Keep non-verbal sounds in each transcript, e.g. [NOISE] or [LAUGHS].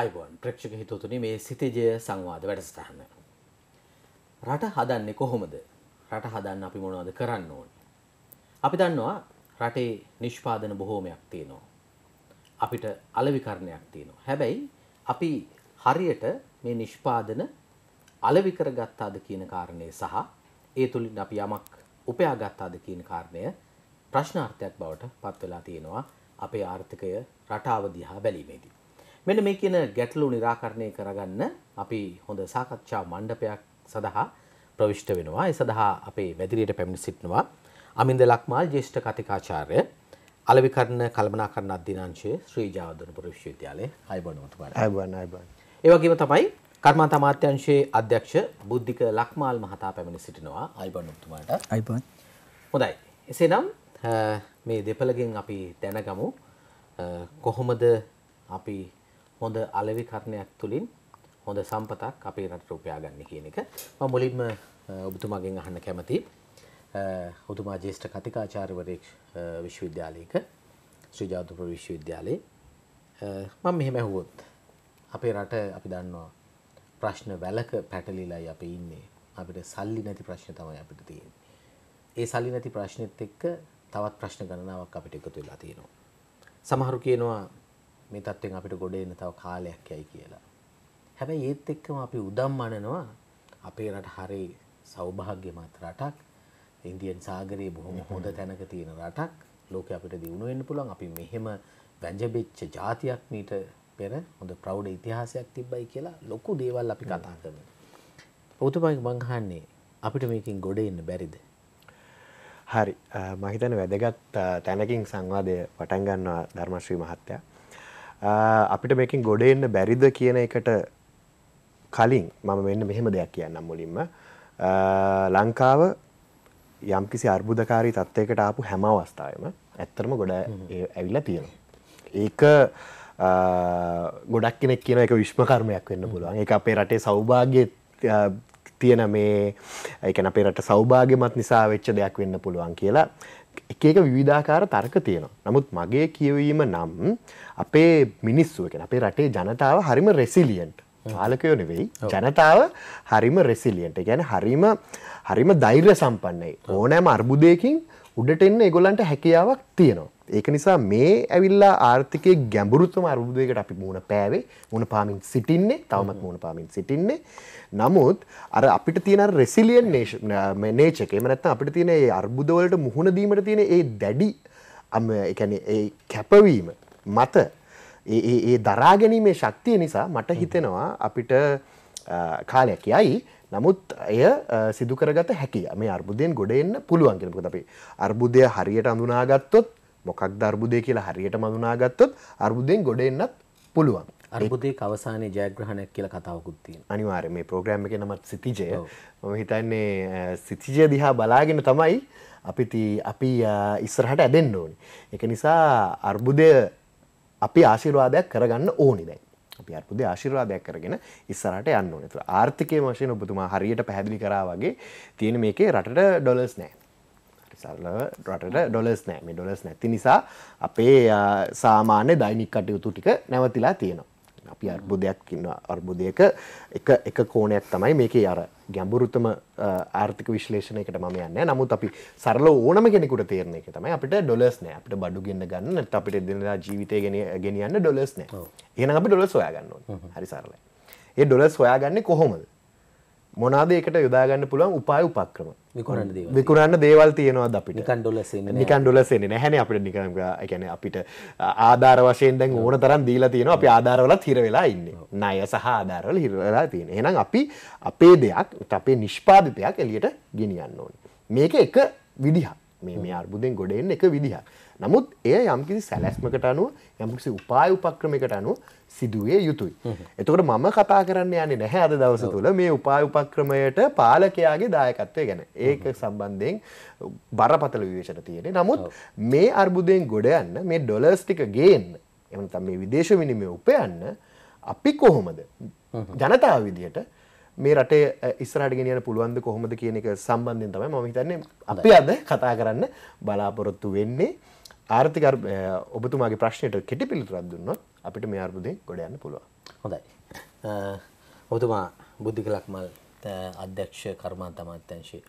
අයිබෝන් ප්‍රක්ෂක හිතුතුනි මේ සිතිජය සංවාද වැඩස්ථාන. රට හදන්නේ කොහොමද රට හදන්න අපි මොනවද කරන්න ඕන. අපි දන්නවා රටේ නිෂ්පාදන බොහෝමයක් තියනවා. අපිට අලවිකරණයක් තියනවා. හැබැයි අපි හරියට මේ නිෂ්පාදන අලවිකර ගත්තාද කියන කාරණය සහ ඒ තුළින් අපි යමක් උපයා ගත්තාද කියන කාරණය ප්‍රශ්නාර්ථයක් බවට පත්වෙලා තියෙනවා අපේ ආර්ථිකය රටාව දිහා බැලීමේදී. මෙන මේ කියන ගැටලු නිරාකරණය කරගන්න අපි හොඳ සාකච්ඡා මණ්ඩපයක් සඳහා ප්‍රවිෂ්ට වෙනවා එ සඳහා අපේ වැදිරියට පැමිණි සිටිනවා අමින්ද ලක්මාල් ජේෂ්ඨ කතිකාචාර්ය අලවිකරණ කල්පනාකරණ අධ්‍යනාංශයේ ශ්‍රී ජයවර්ධනපුර විශ්වවිද්‍යාලයේ අයබණුතුමාට අයබණ අයබණ ඒ වගේම තමයි කර්මාන්ත අමාත්‍යාංශයේ අධ්‍යක්ෂ බුද්ධික ලක්මාල් මහතා පැමිණ සිටිනවා අයබණුතුමාට අයබණ හොඳයි එසේනම් මේ දෙපළගෙන් අපි දැනගමු කොහොමද අපි හොඳ අලෙවිකරණයක් තුළින් හොඳ සම්පතක් අපේ රට රූපයා ගන්න කියන එක ම මුලින්ම ඔබතුමාගෙන් අහන්න කැමති හොතුමා ජේෂ්ඨ කතිකාචාර්වරයෙක් විශ්වවිද්‍යාලයක ශ්‍රජාතප විශ්වවිද්‍යාලයේ මං මෙහෙම ඇහුවොත් අපේ රට අපි දන්නවා ප්‍රශ්න වැලක පැටලිලායි අප ඉන්නේ අපිට සල්ලි නැති ප්‍රශ්න තමයි අපිට තියෙන් ඒ සල්ලි නැති ප්‍රශ්නත් එක්ක තවත් ප්‍රශ්න ගණනාවක් අපිට එකතු වෙලා තියෙනවා සමහරු කියනවා මේ තත්ත්වෙන් අපිට ගොඩ එන්න තව කාලයක් යයි කියලා. හැබැයි ඒත් එක්කම අපි උදම් අනනවා අපේ රට හරි සෞභාග්‍යමත් රටක් ඉන්දියන් සාගරයේ බොහොම හොඳ තැනක තියෙන රටක් ලෝක අපිට දියුණු වෙන්න පුළුවන් අපි මෙහෙම වැජබෙච්ච ජාතියක් මීට පෙර හොඳ ප්‍රෞඩ ඉතිහාසයක් තිබ්බයි කියලා ලොකු දේවල් අපි කතා කරන. පෞතුමයි මංහන්නේ අපිට මේකින් ගොඩ එන්න බැරිද හරි මහිතන වැදගත් තැනකින් සංවාදය පටන්ගන්නවා ධර්මශ්‍රී මහත්තයා අපිට මේකින් ගොඩ එන්න බැරිද කියන එකට කලින් මම මෙන්න මෙහෙම දෙයක් කියන්නම් මුලින්ම ලංකාව යම්කිසි අර්බුදකාරී තත්ත්වයකට ආපු හැම අවස්ථාවම ඇත්තරම ගොඩ ඇවිල්ලා තියෙනවා ඒක ගොඩක් කෙනෙක් කියන එක විශ්මකර්මයක් වෙන්න පුළුවන් එක අපේ රටේ සෞභාග්‍ය තියෙන මේ එකන අපේ රට සෞභාග්‍යමත් නිසා වෙච්ච දෙයක් වෙන්න පුළුවන් කියලා එක එක විවිධාකාර තර්ක තියෙනවා නමුත් මගේ කියවීම නම් අපේ මිනිස්සුව කෙන අපේ රටේ ජනතාව හරිම රෙසිලියන්ට පාලකයෝ නෙවෙයි ජනතාව හරිම රෙසිලියන්ට ගැන හරිම හරිම දෛර්ය සම්පන්නයි ඕනෑම අර්බුදයකින් උඩට එන්න එගොලන්ට හැකියාවක් තියෙනවා ඒක නිසා මේ ඇවිල්ලා ආර්ථිකය ගැඹුරුත්ම අර්බුදයකට අපි මුණ පෑවේ මුණ පාමින් සිටින්නේ තවමත් මුණ පාමින් සිටින්නේ නමුත් අර අපිට තියෙන රෙසිලියන් නේචක එම නැත්නම් අපිට තියෙන ඒ අර්බුදවලට මුහුණ දීමට තියෙන ඒ දැඩි අම එකනේ ඒ කැපවීම මත ඒ ඒ දරා ගැනීමේ ශක්තිය නිසා මට හිතෙනවා අපිට කාලයක් යයි නමුත් එය සිදුකරගත හැකි මේ අර්බුදයෙන් ගොඩ එන්න පුළුවන්ගෙනකද අපි අර්බුදය හරියට අඳුනාගත්තොත් මොකක් ධර්බුදය කියලා හරියට මඳුනාගත්තොත් අර්බුදයෙන් ගොඩ එන්නත් පුළුවන් අර්බුදයක අවසානයේ ජයග්‍රහණයක් කියලා කතාවකුත් තියෙනවා. අනිවාර්යයෙන් මේ ප්‍රෝග්‍රෑම් එකේ නමත් සිතිජය. මම හිතන්නේ සිතිජය දිහා බලාගෙන තමයි අපිට අපි ඉස්සරහට ඇදෙන්න ඕනේ. ඒක නිසා අර්බුදය අපි ආශිර්වාදයක් කරගන්න ඕනේ දැන්. අපි අර්බුදය ආශිර්වාදයක් කරගෙන ඉස්සරහට යන්න ඕනේ. ඒතර ආර්ථිකයේ වශයෙන් ඔබතුමා හරියට පැහැදිලි කරා වගේ තියෙන මේකේ රටට ඩොලර්ස් නැහැ. සරලව රටට ඩොලස් නෑ මේ ඩොලස් නැති නිසා අපේ සාමාන්‍ය දෛනික් කටයුතු ටික නැවතිලා තියෙනවා. අපි අර්බුදයක් ඉන්න අර්බුදයක එක එක කෝණයක් තමයි මේකේ අර ගැඹුරුතම ආර්ථික විශ්ලේෂණයකට මම යන්නේ නමුත් අපි සරල ඕනම කෙනෙකුට තේරෙන එක තමයි අපිට ඩොලර්ස් නෑ අපිට බඩු ගෙන්න ගන්න නැත්නම් අපිට දිනදා ජීවිතය ගෙනියන්න ඩොලර්ස් නෑ එහෙනම් අපි ඩොලර්ස් හොයාගන්න ඕනේ හරි සරලයි ඒ ඩොලර්ස් හොයාගන්නේ කොහොමද මොනාද ඒකට යොදාගන්න පුළුවන් උපාය උපක්‍රම විකුණන්න දේවල් තියෙනවාද අපිට නිකන්ඩොල නිකන්ඩොල සෙන්නේ නැහැන අපිට නිකරග එකැන අපිට ආධාර වශයෙන් දැන් ඕන තරම් දීලා තියෙන අපි ආධාරවල හිර වෙලා ඉන්න නය සහ ආධාරවල හිරවෙලා තියෙන එනම් අපි අපේ දෙයක් අපේ නිෂ්පාධිතයක් එලියට ගෙනියන්න ඕන මේක එක විදිහ මේ මේ අර්බුදෙන් ගොඩෙන් එක විදිහක් නමුත් එය යම්කිසි සැලැස්මකට අනුව යම්කිසි උපාය උපක්‍රමයකට අනුව සිදුවේ යුතුයි. එතකොට මම කතා කරන්න යන්නේ නැහැ අද දවස තුළ මේ උපාය උපක්‍රමයට පාලකයාගේ දායකත්වය ගැන ඒක සම්බන්ධයෙන් බරපතල විවේශට තියෙන නමුත් මේ අර්බුදයෙන් ගොඩ යන්න මේ ඩොලර්ස් ටික ගේන්න එමතම් මේ විදේශ විනිමය උපයන්න අපි කොහොමද ජනතාව විදියට මේ රටේ ඉස්රට ගෙනයන පුළුවන්ද කොහොමද කියන එක සම්බන්ධයෙන් තමයි මම හිතන්නේ අපි අද කතා කරන්න බලාපොරොත්තු වෙන්නේ ආර්ථික ඔබතුමාගේ ප්‍රශ්නයට කෙටි පිළිතුරක් දුන්නොත් අපිට මේ අර්බුදේ ගොඩ යන්න පුළුවන්. හොඳයි. ඔබතුමා බුද්ධික ලක්මල් අධ්‍යක්ෂ කර්මාන්ත අමාත්‍යාංශයේ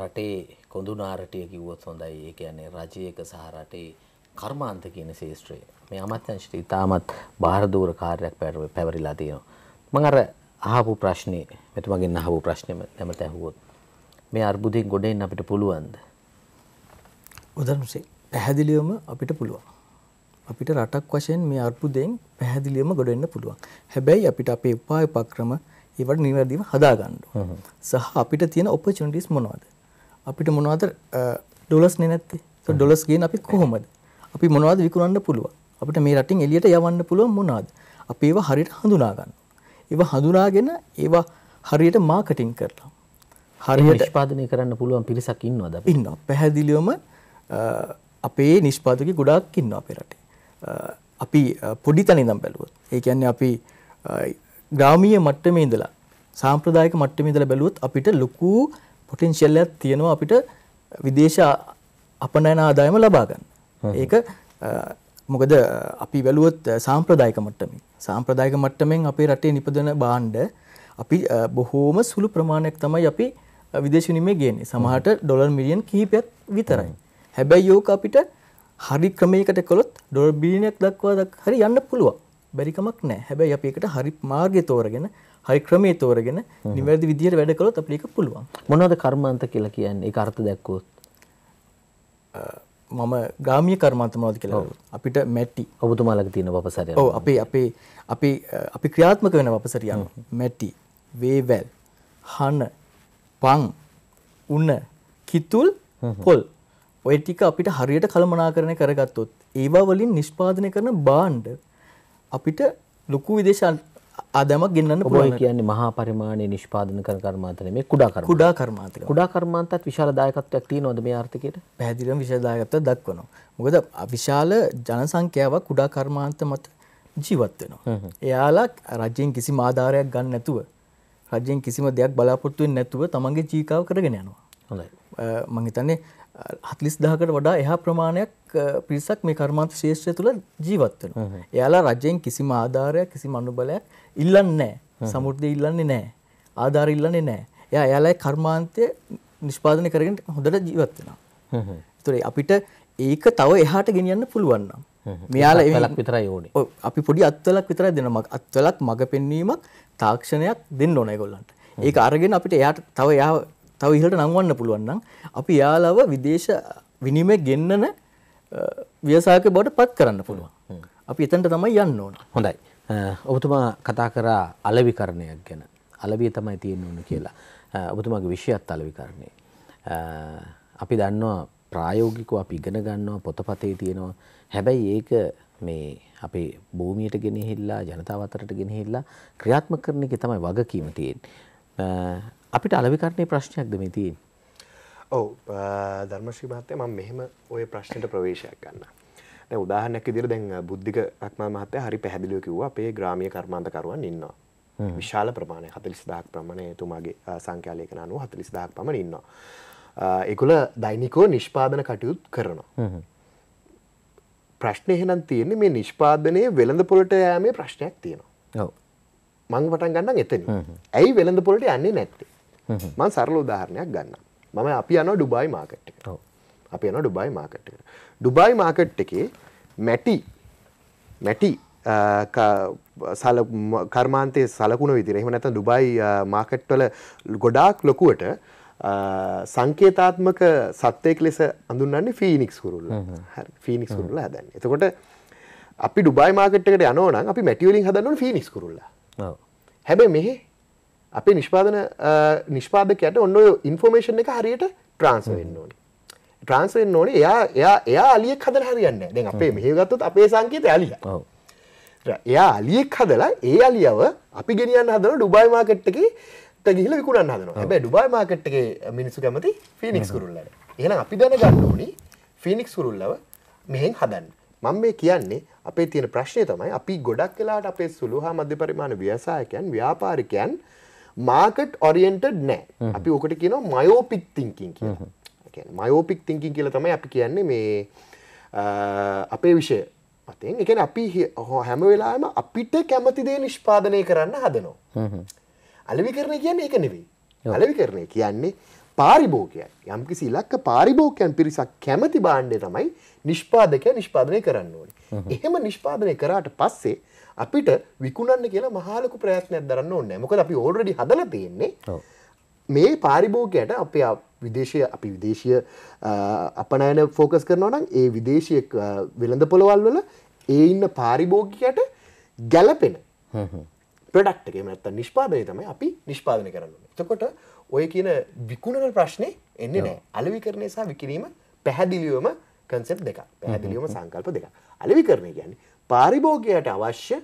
රටේ කොඳුනාරටිය කිව්වොත් හොඳයි. ඒ කියන්නේ රජයක සහ රටේ කර්මාන්ත කියන ශාස්ත්‍රය මේ අමාත්‍යංශයට ඉතාමත් බාරදූර කාර්යයක් පැවරිලා තියෙනවා. මම අර අහපු ප්‍රශ්නේ මෙතුමගෙන් අහපු ප්‍රශ්නේම නැමත ඇහුවොත් මේ අර්බුදයෙන් ගොඩ එන්න අපිට පුළුවන්ද? උදාහරණයක් පැහැදිලිවම අපිට පුළුවන්. අපිට රටක් වශයෙන් මේ අර්බුදයෙන් පැහැදිලිවම ගොඩවෙන්න පුළුවන්. හැබැයි අපිට අපේ උපාය උපක්‍රම ඒවට නිවැරදිව හදාගන්න. සහ අපිට තියෙන ඔපචුනිටිස් මොනවද? අපිට මොනවද ඩොලර්ස් නේ නැත්තේ? ඒක ඩොලර්ස් ගේන අපි කොහොමද? අපි මොනවද විකුණන්න පුළුවන්? අපිට මේ රටින් එළියට යවන්න පුළුවන් මොනවද? අපි ඒවා හරියට හඳුනා ගන්න. ඒවා හඳුනාගෙන ඒවා හරියට මාකටිං කරලා හරියට නිෂ්පාදනය කරන්න පුළුවන් පිරිසක් ඉන්නවද? ඉන්නවා. පැහැදිලිවම අපේ නිෂ්පාදක ගොඩාක් ඉන්නවා අපේ රටේ. අපි පොඩි තැන ඉඳන් බැලුවොත්. ඒ කියන්නේ අපි ග්‍රාමීය මට්ටමේ ඉඳලා සාම්ප්‍රදායික මට්ටමේ ඉඳලා බැලුවොත් අපිට ලොකු පොටෙන්ෂියල් එකක් තියෙනවා අපිට විදේශ අපනයන ආදායම ලබා ගන්න. ඒක මොකද අපි බැලුවොත් සාම්ප්‍රදායික මට්ටමින් සාම්ප්‍රදායික මට්ටමෙන් අපේ රටේ නිපදවන බාණ්ඩ අපි බොහෝම සුළු ප්‍රමාණයක් තමයි අපි විදේශ විනිමය ගේන්නේ. සමහරට ඩොලර් මිලියන් කිහිපයක් විතරයි. හැබැයි යෝක අපිට හරි ක්‍රමයකට කළොත් ඩොල් බිලියනයක් දක්වා හරි යන්න පුළුවන්. බැරිකමක් නෑ. හැබැයි අපි ඒකට හරි මාර්ගය තෝරගෙන හරි ක්‍රමයේ තෝරගෙන නිවැරදි විදිහට වැඩ කළොත් අපිට ඒක පුළුවන්. මොනවද කර්මාන්ත කියලා කියන්නේ? ඒක අර්ථ දැක්කොත්. මම ගාමිය කර්මාන්ත මොනවද කියලා අපිට මැටි ඔබතුමාලක තියෙන වපසරිය. ඔව් අපේ අපේ අපි අපි ක්‍රියාත්මක වෙන වපසරිය මැටි, වේවැල්, හන, පං, උණ, කිතුල්, පොල් ඔය ටික අපිට හරියට කළමනාකරණය කරගත්තොත් ඒවා වලින් නිෂ්පාදනය කරන බාණ්ඩ අපිට ලොකු විදේශ ආදායමක් ගෙන්නන්න පුළුවන්. ඔය කියන්නේ මහා පරිමාණයේ නිෂ්පාදන කරන කර්මාන්තනේ මේ කුඩා කර්මාන්ත. කුඩා කර්මාන්ත. කුඩා කර්මාන්තත් විශාල දායකත්වයක් තියෙනවද මේ ආර්ථිකයට? පැහැදිලිවම විශාල දායකත්වයක් දක්වනවා. මොකද විශාල ජනසංඛ්‍යාවක් කුඩා කර්මාන්ත මත ජීවත් වෙනවා. එයාලා රජයෙන් කිසිම ආධාරයක් ගන්න නැතුව රජයෙන් කිසිම දෙයක් බලාපොරොත්තු වෙන්නේ නැතුව තමන්ගේ ජීවිතාව කරගෙන යනවා. හොඳයි. මම හිතන්නේ හත්ලිස් දාකට වඩා එහා ප්‍රමාණයක් පිරිසක් මේ කර්මාන්ත ශේෂ්ත්‍රය තුළ ජීවත්වන. එයාලා රජයෙන් කිසිම ආධාරයක් කිසි මනුබලයක් ඉල්ලන්නේ සමුෘද්ධය ඉල්ලන්නේ නෑ ආධාර ඉල්ලන්නේ නෑ. එය එයාලයි කර්මාන්තය නිෂ්පාදනය කරගෙන හොඳට ජීවත්වෙන. තුරේ අපිට ඒක තව එහාට ගෙනියන්න පුළුවන්නම්. මෙයාල ලක් විතරයි ඕනේ අපි පොඩි අත්වලක් විතර දෙනමක් අත්වලක් මඟ පෙන්වීමක් තාක්ෂණයක් දෙන්න ඕනය ගොල්ලන්ට ඒක අරගෙන අපිට එයාට තව යාව තව ඉහට නංවන්න පුළුවන්නම් අපි යාලාව විදේශ විනිම ගෙන්නන ව්‍යසාක බවට පත් කරන්න පුළුවන් අපි එතන්ට තමයි යන්න ඕන හොඳයි ඔබතුමා කතා කරා අලවිකරණයක් ගැන අලවිය තමයි තියෙන්න ඕන කියලා ඔබතුමාගේ විෂයත් අලවිකරණය අපි දන්නවා ප්‍රායෝගිකව අපි ඉගෙන ගන්නවා පොතපතේ තියෙනවා හැබැයි ඒක මේ අපේ භූමියට ගෙනහිල්ලා ජනතාව අතරට ගෙනහිල්ලා ක්‍රියාත්මක කරන එක තමයි වගකීම තියෙන්නේ. අපිට අලවිකරණය ප්‍රශ්නයක්ද මේ තියෙන්. ඔව ධර්මශ්‍රී මහත්තය මම මෙහෙම ඔය ප්‍රශ්නයට ප්‍රවේශයක් ගන්න. උදාහනක් දිර දැන් බුද්ධික අක්මා මහත්තය හරි පැහැදිලිව කිව්ව අපේ ග්‍රාමිය කර්මාන්තකරුවන් ඉන්නවා. විශාල ප්‍රමාණය හතලිස් දාහක් ප්‍රමණය තුමාගේ සංඛ්‍යාලයකන අනුව හතලිස් දාහක් පමණ ඉන්නවා. එකුල දෛනිකෝ නිෂ්පාදන කටයුත් කරනවා. ප්‍රශ්නය එහෙනම් තියෙන්නේ මේ නිෂ්පාදනය වෙළඳ පොලට යෑමේ ප්‍රශ්නයක් තියෙනවා. මං පටන් ගන්න එතන ඇයි වෙළඳ පොලට යන්නේ නැත්තේ මන් සරල උදාහරණයක් ගන්න මම අපි යන ඩුබයි මාකට් එක අපි යන ඩුබයි මාකට් එක ඩුබයි මාකට් එකේ මැටි මැටි සල කර්මාන්තය සලකුණ විදිර එහම නැත ඩුබයි මාකට්වල ගොඩාක් ලොකුවට සංකේතාත්මක සත්වයෙක් ලෙස අඳුන්න්නේ ෆීනික්ස් කුරුල්ල ෆිනික්ස් කුරුල්ල හැදන්න එතකොට අපි ඩුබයි මාකට්කට යනෝන අපි මැටිවලින් හදන්නු ෆිනිස් කුරුල්ල හැබැ මෙහේ අපේ නිෂ්පාදන නිෂ්පාදකයට ඔන්න ඉන්ෆෝමේෂන් එක හරියට ට්‍රන්ස් වෙන්න ඕන ට්‍රන්ස්ෙන් ඕන එයා එයා එයා අලියෙක් හදර හරියන්න දෙ අපේ මෙහගත්තත් අපේ සංකීත ඇලිය එයා අලියෙක් හදලා ඒ අලියව අපි ගෙනියන්න හදන ඩුබයි මාකට්ටක ගිල විකුණන් හදන හැබ ඩුබයි මාකට්ගේ මිනිසු කැමති ෆිනික්ස් කුරුල්ලට එහෙන අපි දැන ගන්න ඕනි ෆිනික්ස් කුරුල්ලව මෙහෙන් හදන්න මං මේ කියන්නේ අපේ තියෙන ප්‍රශ්නය තමයි අපි ගොඩක් කලාට අපේ සුළු හා මධ්‍ය පරිමාණ ව්‍යසායකයන් ව්‍යාපාරිකයන් මාකට් ඔරියෙන්ටඩ් නෑ අපි ඕකට කියන මයෝපික් තිංකින් කිය මයෝපික් තිංකින් කියල තමයි අපි කියන්නේ මේ අපේ විෂය අතින් එකන අපි හෝ හැම වෙලාම අපිට කැමතිදේ නිෂ්පාදනය කරන්න හදනවා අලවි කරන කියන්නේ එක නෙවෙයි අලවි කරණය කියන්නේ පාරිභෝගයන් යම්කි සිලක්ක පාරිභෝකයන් පිරිසක් කැමති බාණ්ඩය තමයි නිෂ්පාදකය නිෂ්පාදනය කරන්න ඕනි. එහෙම නිෂ්පාදනය කරාට පස්සේ අපිට විකුණන්න කියලා මහලකු ප්‍රයත්නයක් දරන්න ඕන්න මොකද අපි ඕල්ඩඩි හදල තියෙන්නේ මේ පාරිභෝගයට අප විදේශය අපි විදේශය අපනෑන ෆෝකස් කරනවා නම් ඒ විදේශය වෙළඳ පොළවල් වල ඒ ඉන්න පාරිභෝගිකයට ගැලපෙන ප්‍රඩක්්ගේ මනත්ත නිෂ්පාදය තමයි අපි නිෂ්පාදන කරන්න එතකොට ඔය කියන විකුණන ප්‍රශ්නය එන්නේ නෑ අලවි කරණය සහ විකිරීම පැහැදිලියවම කන්සෙප් දෙක පැහැදිලියම සංකල්ප දෙක අලවි කරණය ගැන්නේ පාරිභෝගයට අවශ්‍ය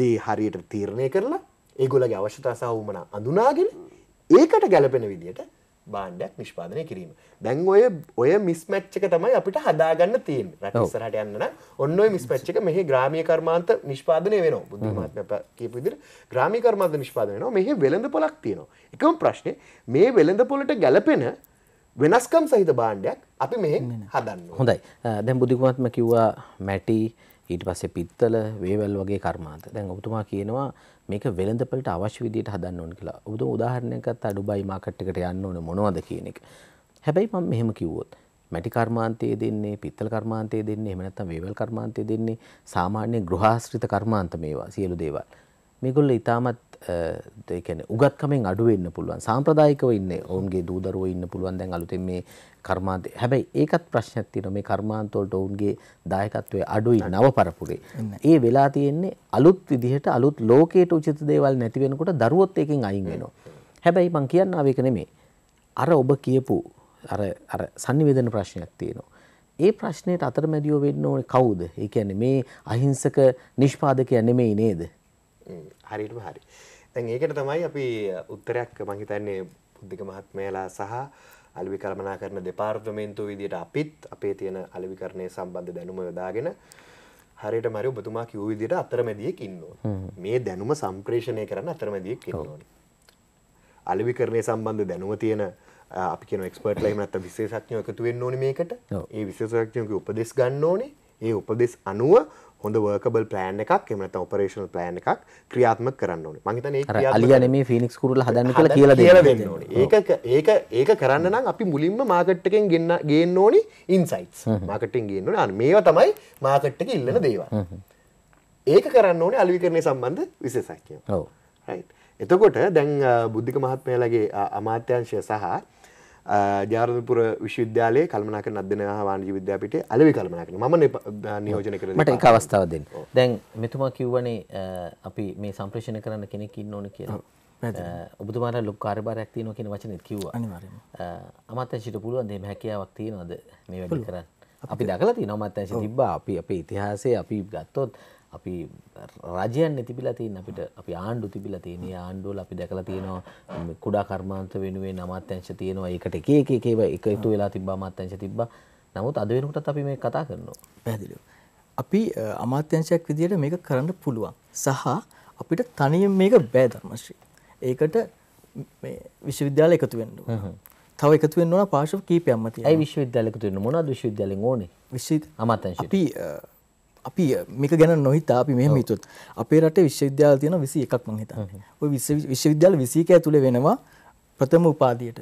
දේ හරියට තීරණය කරලා ඒගොලගේ අවශ්‍යතා සහවමන අඳුනාගෙන ඒකට ගැලපෙන විදියට බාණ්ඩයක් නිෂ්පාදනය කිරීම. දැන් ඔය ඔය මිස්මැච්චක තමයි අපිට හදාගන්න තියෙන් රටසරට යන්න ඔන්න මිස්පච්චක මෙහි ග්‍රාමිය කර්මාන්ත නිෂ්පාදනය වෙන බුද්ධමාත්ම කියපු විදිර ග්‍රාමි කර්මාන්ත නිෂ්පාදනය මෙහි වෙළඳ පොලක් තියෙනවා. එකම ප්‍රශ්නය මේ වෙළඳ පොලට ගැලපෙන වෙනස්කම් සහිත බාණ්ඩයක් අපි මෙහෙ හදන්න. හොඳයි දැම් බුද්ධිකුමත්ම කිව්වා මැටි ඊට පස්සේ පිත්තල වේවැල් වගේ කර්මාන්ත. දැන් ඔබතුමා කියනවා මේක වෙළඳපළට අවශ්‍ය විදිහට හදන්න ඕන කියලා. ඔබතුමා උදාහරණයක් ගත්තා ඩුබයි මාකට් එකට යන්න ඕන මොනවද කියන එක. හැබැයි මම මෙහෙම කිව්වොත් මැටි කර්මාන්තයේ දෙන්නේ පිත්තල කර්මාන්තයේ දෙන්නේ එහෙම නැත්නම් වේවැල් කර්මාන්තයේ දෙන්නේ සාමාන්‍ය ගෘහාශ්‍රිත කර්මාන්ත මේවා සියලු දේවල්. මේගොල්ලෝ ඊටමත් ඒ කියන්නේ උගත්කමෙන් අඩු වෙන්න පුළුවන්. සාම්ප්‍රදායිකව ඉන්නේ ඔවුන්ගේ දූ දරුවෝ ඉන්න පුළුවන්. දැන් අලුතෙන් මේ කර්මාන්ත හැබැයි ඒකත් ප්‍රශ්නයක් තියෙනවා මේ කර්මාන්ත වලට ඔවුන්ගේ දායකත්වයේ අඩුයි නව පරපුරේ. ඒ වෙලා තියෙන්නේ අලුත් විදිහට අලුත් ලෝකයට උචිත දේවල් නැති වෙනකොට දරුවොත් ඒකෙන් අයින් වෙනවා. හැබැයි මං කියන්න ආවේ ඒක නෙමෙයි. අර ඔබ කියපු අර අර sannivedana ප්‍රශ්නයක් තියෙනවා. ඒ ප්‍රශ්නයට අතරමැදියෝ වෙන්න ඕනේ කවුද? ඒ කියන්නේ මේ අහිංසක නිෂ්පාදකයා නෙමෙයි නේද? හරියටම හරි. දැන් ඒකට තමයි අපි උත්තරයක් මම හිතන්නේ බුද්ධික මහත්මයාලා සහ අලවි කරමනා කරන දෙපාර්තමේන්තු විදිට අපිත් අපේ තියෙන අලවිකරණය සම්බන්ධ දැනුම යොදාගෙන හරියට මරි ඔබතුමා කිව් විදිට අතරමැදියක් ඉන්නවා මේ දැනුම සම්ප්‍රේෂණය කරන්න අතරමැදියක් ඉන්නවන අලවිකරණය සම්බන්ධ දැනුව තියෙන අපි කියන එක්ස්පර්ට් ලයිම අත විශේෂඥය එකතු වෙන්න ඕනි මේකට ඒ විශේෂඥයක උපදෙස් ගන්න ඕනේ ඒ උපදෙස් අනුව හොඳ වර්කබල් පලෑන් එකක් එමනත ඔපරේෂනල් පලෑන් එකක් ක්‍රියාත්ම කරන්න ඕනේ මහිතන අලියන මේ ෆිනික්ස් කුරල හදන්න කළ කියලා කියල දෙන්න ඕනේ ඒක ඒක ඒක කරන්න නම් අපි මුලින්ම මාකට්ටකෙන් ගන්න ගේන්න ඕනි ඉන්සයිටස් මාකටින් ගන්න අන් මේවා තමයි මාකට්ටක ඉල්ලන දේවා ඒක කරන්න ඕනේ අලි කරණය සම්බන්ධ විශේසක්කය එතකොට දැන් බුද්ධික මහත්මයලගේ අමාත්‍යංශය සහ ජාරධපුර විශ්වවිද්‍යාලයේ කල්මනාකරන අධ්‍යන හා වාණිජ විද්‍යාපීඨයේ අලෙවි කල්මනාකරන මම නියෝජනය කරන මට ඒක අවස්ථාව දෙන්න. දැන් මෙතුමා කිව්වනේ අපි මේ සම්ප්‍රේෂණය කරන්න කෙනෙක් ඉන්න ඕන කියලා. ඔබතුමාට ලොකු කාර්යභාරයක් තියෙනවා කියන වචනේත් කිව්වා. අනිවාර්යයෙන්ම. අමාත්‍යංශයට පුළුවන් දෙහෙම හැකියාවක් තියෙනවද මේ වැඩේ කරන්න? අපි දකලා තියෙනවා අමාත්‍යංශය තිබ්බා අපි අපේ ඉතිහාසයේ අපි ගත්තොත් අපි රජයන් තිබිලා තියන් අපිට අපි ආණ්ඩු තිබිලා තියෙන ආණ්ඩුවල අපි දැකල තියෙනවා කුඩා කර්මාන්ත වෙනුවේ නමත්තංශ තියෙනවා ඒකට එක එක එකව එකතු වෙලා තිබ්බා අමාත්‍යංශ තිබ්බා නමුත් අද වෙනකොටත් අපි මේ කතා කරනවා පැහැදිලිව අපි අමාත්‍යංශයක් විදිහට මේක කරන්න පුළුවන් සහ අපිට තනියෙන් මේක බෑ ධර්මශ්‍රී ඒකට මේ විශ්වවිද්‍යාල එකතු වෙන්න තව එකතු වෙන්න ඕන පාර්ශව කීපයක්ම තියෙනවා ඒ විශ්වවිද්‍යාල එකතු වෙන්න මොනවද විශ්වවිද්‍යාලෙන් ඕනේ විශ්ව අමාත්‍යංශ අපි අපි මේක ගැන නොහිතා අපි මෙහෙම හිතුවොත් අපේ රටේ විශ්වවිද්‍යාල තියෙනවා 21ක් මං හිතන්නේ. ওই විශ්වවිද්‍යාල 21 ඇතුලේ වෙනවා ප්‍රථම උපාධියට,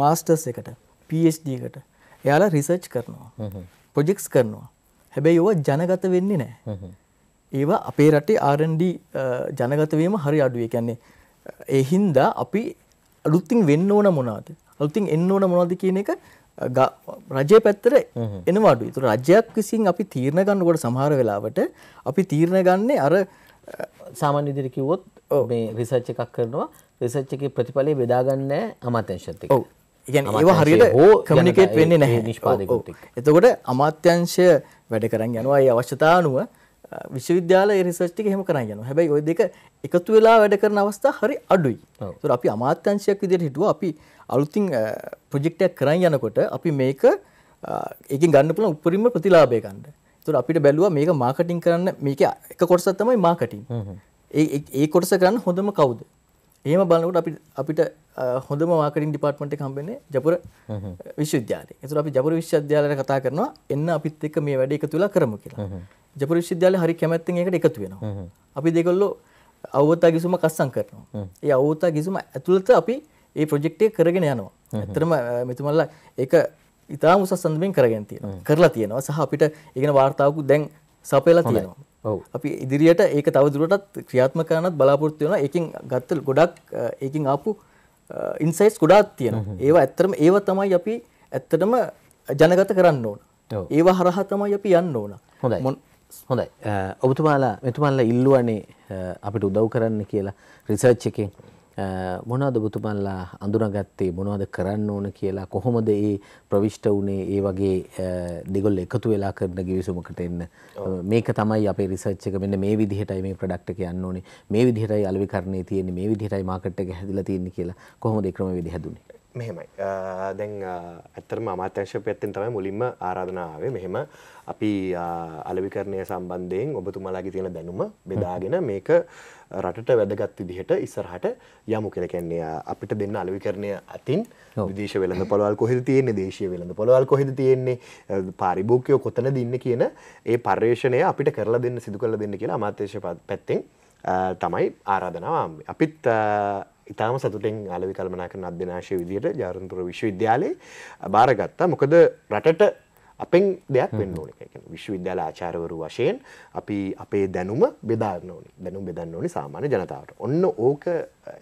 මාස්ටර්ස් එකට, PhD එකට. එයාලා රිසර්ච් කරනවා. ප්‍රොජෙක්ට්ස් කරනවා. හැබැයි ඒවා ජනගත වෙන්නේ නැහැ. ඒවා අපේ රටේ R&D ජනගත වීම හරි අඩුයි. කියන්නේ ඒ හින්දා අපි අලුත්ින් වෙන්න ඕන මොනවද? අලුත්ින් එන්න ඕන මොනවද කියන එක රජය පැත්තර එනවාඩු තුර රජයක් විසින් අපි තීරණ ගන්නකොට සමහර වෙලාවට අපි තීරණ ගන්නේ අර සාමාන්‍ය ඉදිරි කිව්වොත් මේ රිසර්ච් එකක් කරනවා රිසර්ච් එකේ ප්‍රතිඵලය බෙදාගන්න අමාත්‍යංශත් එක්ක. ඔව්. කියන්නේ ඒවා හරියට කමියුනිකේට් වෙන්නේ නැහැ නිෂ්පාදකයන්ට. එතකොට අමාත්‍යංශය වැඩ කරන් යනවා ඒ අවශ්‍යතාව අනුව විශ්වවිද්‍යාල රිසර්ච්ටික හෙම කරන්න යන හැබයි ඔය දෙක එකතු වෙලා වැඩ කරන අවස්ථා හරි අඩුයි තුර අපි අමාත්‍යංශයක් විදියට හිටුව අපි අලුතින් ප්‍රජෙක්ටයක් කරන්න යනකොට අපි මේක එක ගන්න පුළ උපරිම ප්‍රතිලාබය ගන්න තුර අපිට බැලුව මේක මාකටින් කරන්න මේක එක කොටසත් තමයි මාකටින් ඒ කොටස කරන්න හොඳම කවුද එහෙම බලනකොට අපි අපිට හොඳම මාකටින් ඩිපාර්ට්මන්ට් එක හම්බෙන්නේ ජපුර විශ්වවිද්‍යාලය. ඒතර අපි ජපුර විශ්වවිද්‍යාලයට කතා කරනවා එන්න අපිත් එක්ක මේ වැඩේ එකතු වෙලා කරමු කියලා. ජපුර විශ්වවිද්‍යාලේ හරි කැමැත්තෙන් ඒකට එකතු වෙනවා. අපි දෙගොල්ලෝ අවවතා ගිසුම කස්සම් කරනවා. ඒ අවවතා ගිසුම ඇතුළත අපි ඒ ප්‍රොජෙක්ට් එක කරගෙන යනවා. ඇත්තටම මෙතුමන්ලා ඒක ඉතාම උසස් සඳමින් කරගෙන තියෙනවා. කරලා තියෙනවා. සහ අපිට ඒකන වார்த்தාවකු දැන් සපයලා තියෙනවා. ඔව්. අපි ඉදිරියට ඒක තවදුරටත් ක්‍රියාත්මක කරන්නත් බලාපොරොත්තු වෙනවා. ඒකෙන් ගත්ත ගොඩක් ඒකෙන් ආපු ඉන්සයිට්ස් ගොඩාක් තියෙනවා. ඒවා ඇත්තටම ඒව තමයි අපි ඇත්තටම ජනගත කරන්න ඕන. ඒව හරහා තමයි අපි යන්න ඕන. හොඳයි. හොඳයි ඔබතුමාලා මෙතුමල්ලා ඉල්ලුවනේ අපිට උදව් කරන්න කියලා රිසර්ච් එකෙන් මොනවද ඔබතුමල්ලා අඳුනගත්තේ මොනවද කරන්න ඕන කියලා කොහොමද ඒ ප්‍රවිෂ්ට වුණේ ඒ වගේ දෙගොල්ල එකතු වෙලා කරන ගිවිසුමකට එන්න මේක තමයි අපේ රිසර්ච් එක මෙන්න මේ විදිහටයි මේ ප්‍රොඩක්ට් එක යන්න ඕනේ මේ විදිහටයි අලෙවිකරණේ තියෙන්නේ මේ විදිහටයි මාකට් එක හැදිලා තියෙන්නේ කියලා කොහොමද ඒ ක්‍රමවේද හැදුනේ මෙහෙමයි දැන් ඇත්තරම අමාත්‍යංශ පැත්තෙන් තමයි මුලින්ම ආරාධනාවේ මෙහෙම අපි අලවිකරණය සම්බන්ධයෙන් ඔබතුමාලාගේ තියෙන දැනුම බෙදාගෙන මේක රටට වැදගත් විදිහට ඉස්සරහට යමු කියලා කියන්නේ අපිට දෙන්න අලවිකරණය අතින් විදේශ වෙළඳ පොළවල් කොහෙද තියෙන්නේ දේශීය වෙළඳ පොළවල් කොහෙද තියෙන්නේ පාරිභෝගිකයෝ කොතනද ඉන්නේ කියන ඒ පර්යේෂණය අපිට කරලා දෙන්න සිදු කරලා දෙන්න කියලා අමාත්‍යංශ පැත්තෙන් තමයි ආරාධනාව අපිත් ඉතාම සතුටෙන් අලවි කල්මනා කරන අධ්‍යනාශය විදිහට ජාරන්තුර විශ්වවිද්‍යාලය භාරගත්තා මොකද රටට අපෙන් දෙයක් වෙන්න ඕන එක විශ්වවිද්‍යාල ආචාරවරු වශයෙන් අපි අපේ දැනුම බෙදාන්න ඕනි දැනුම් බෙදන්න ඕනි සාමාන්‍ය ජනතාවට ඔන්න ඕක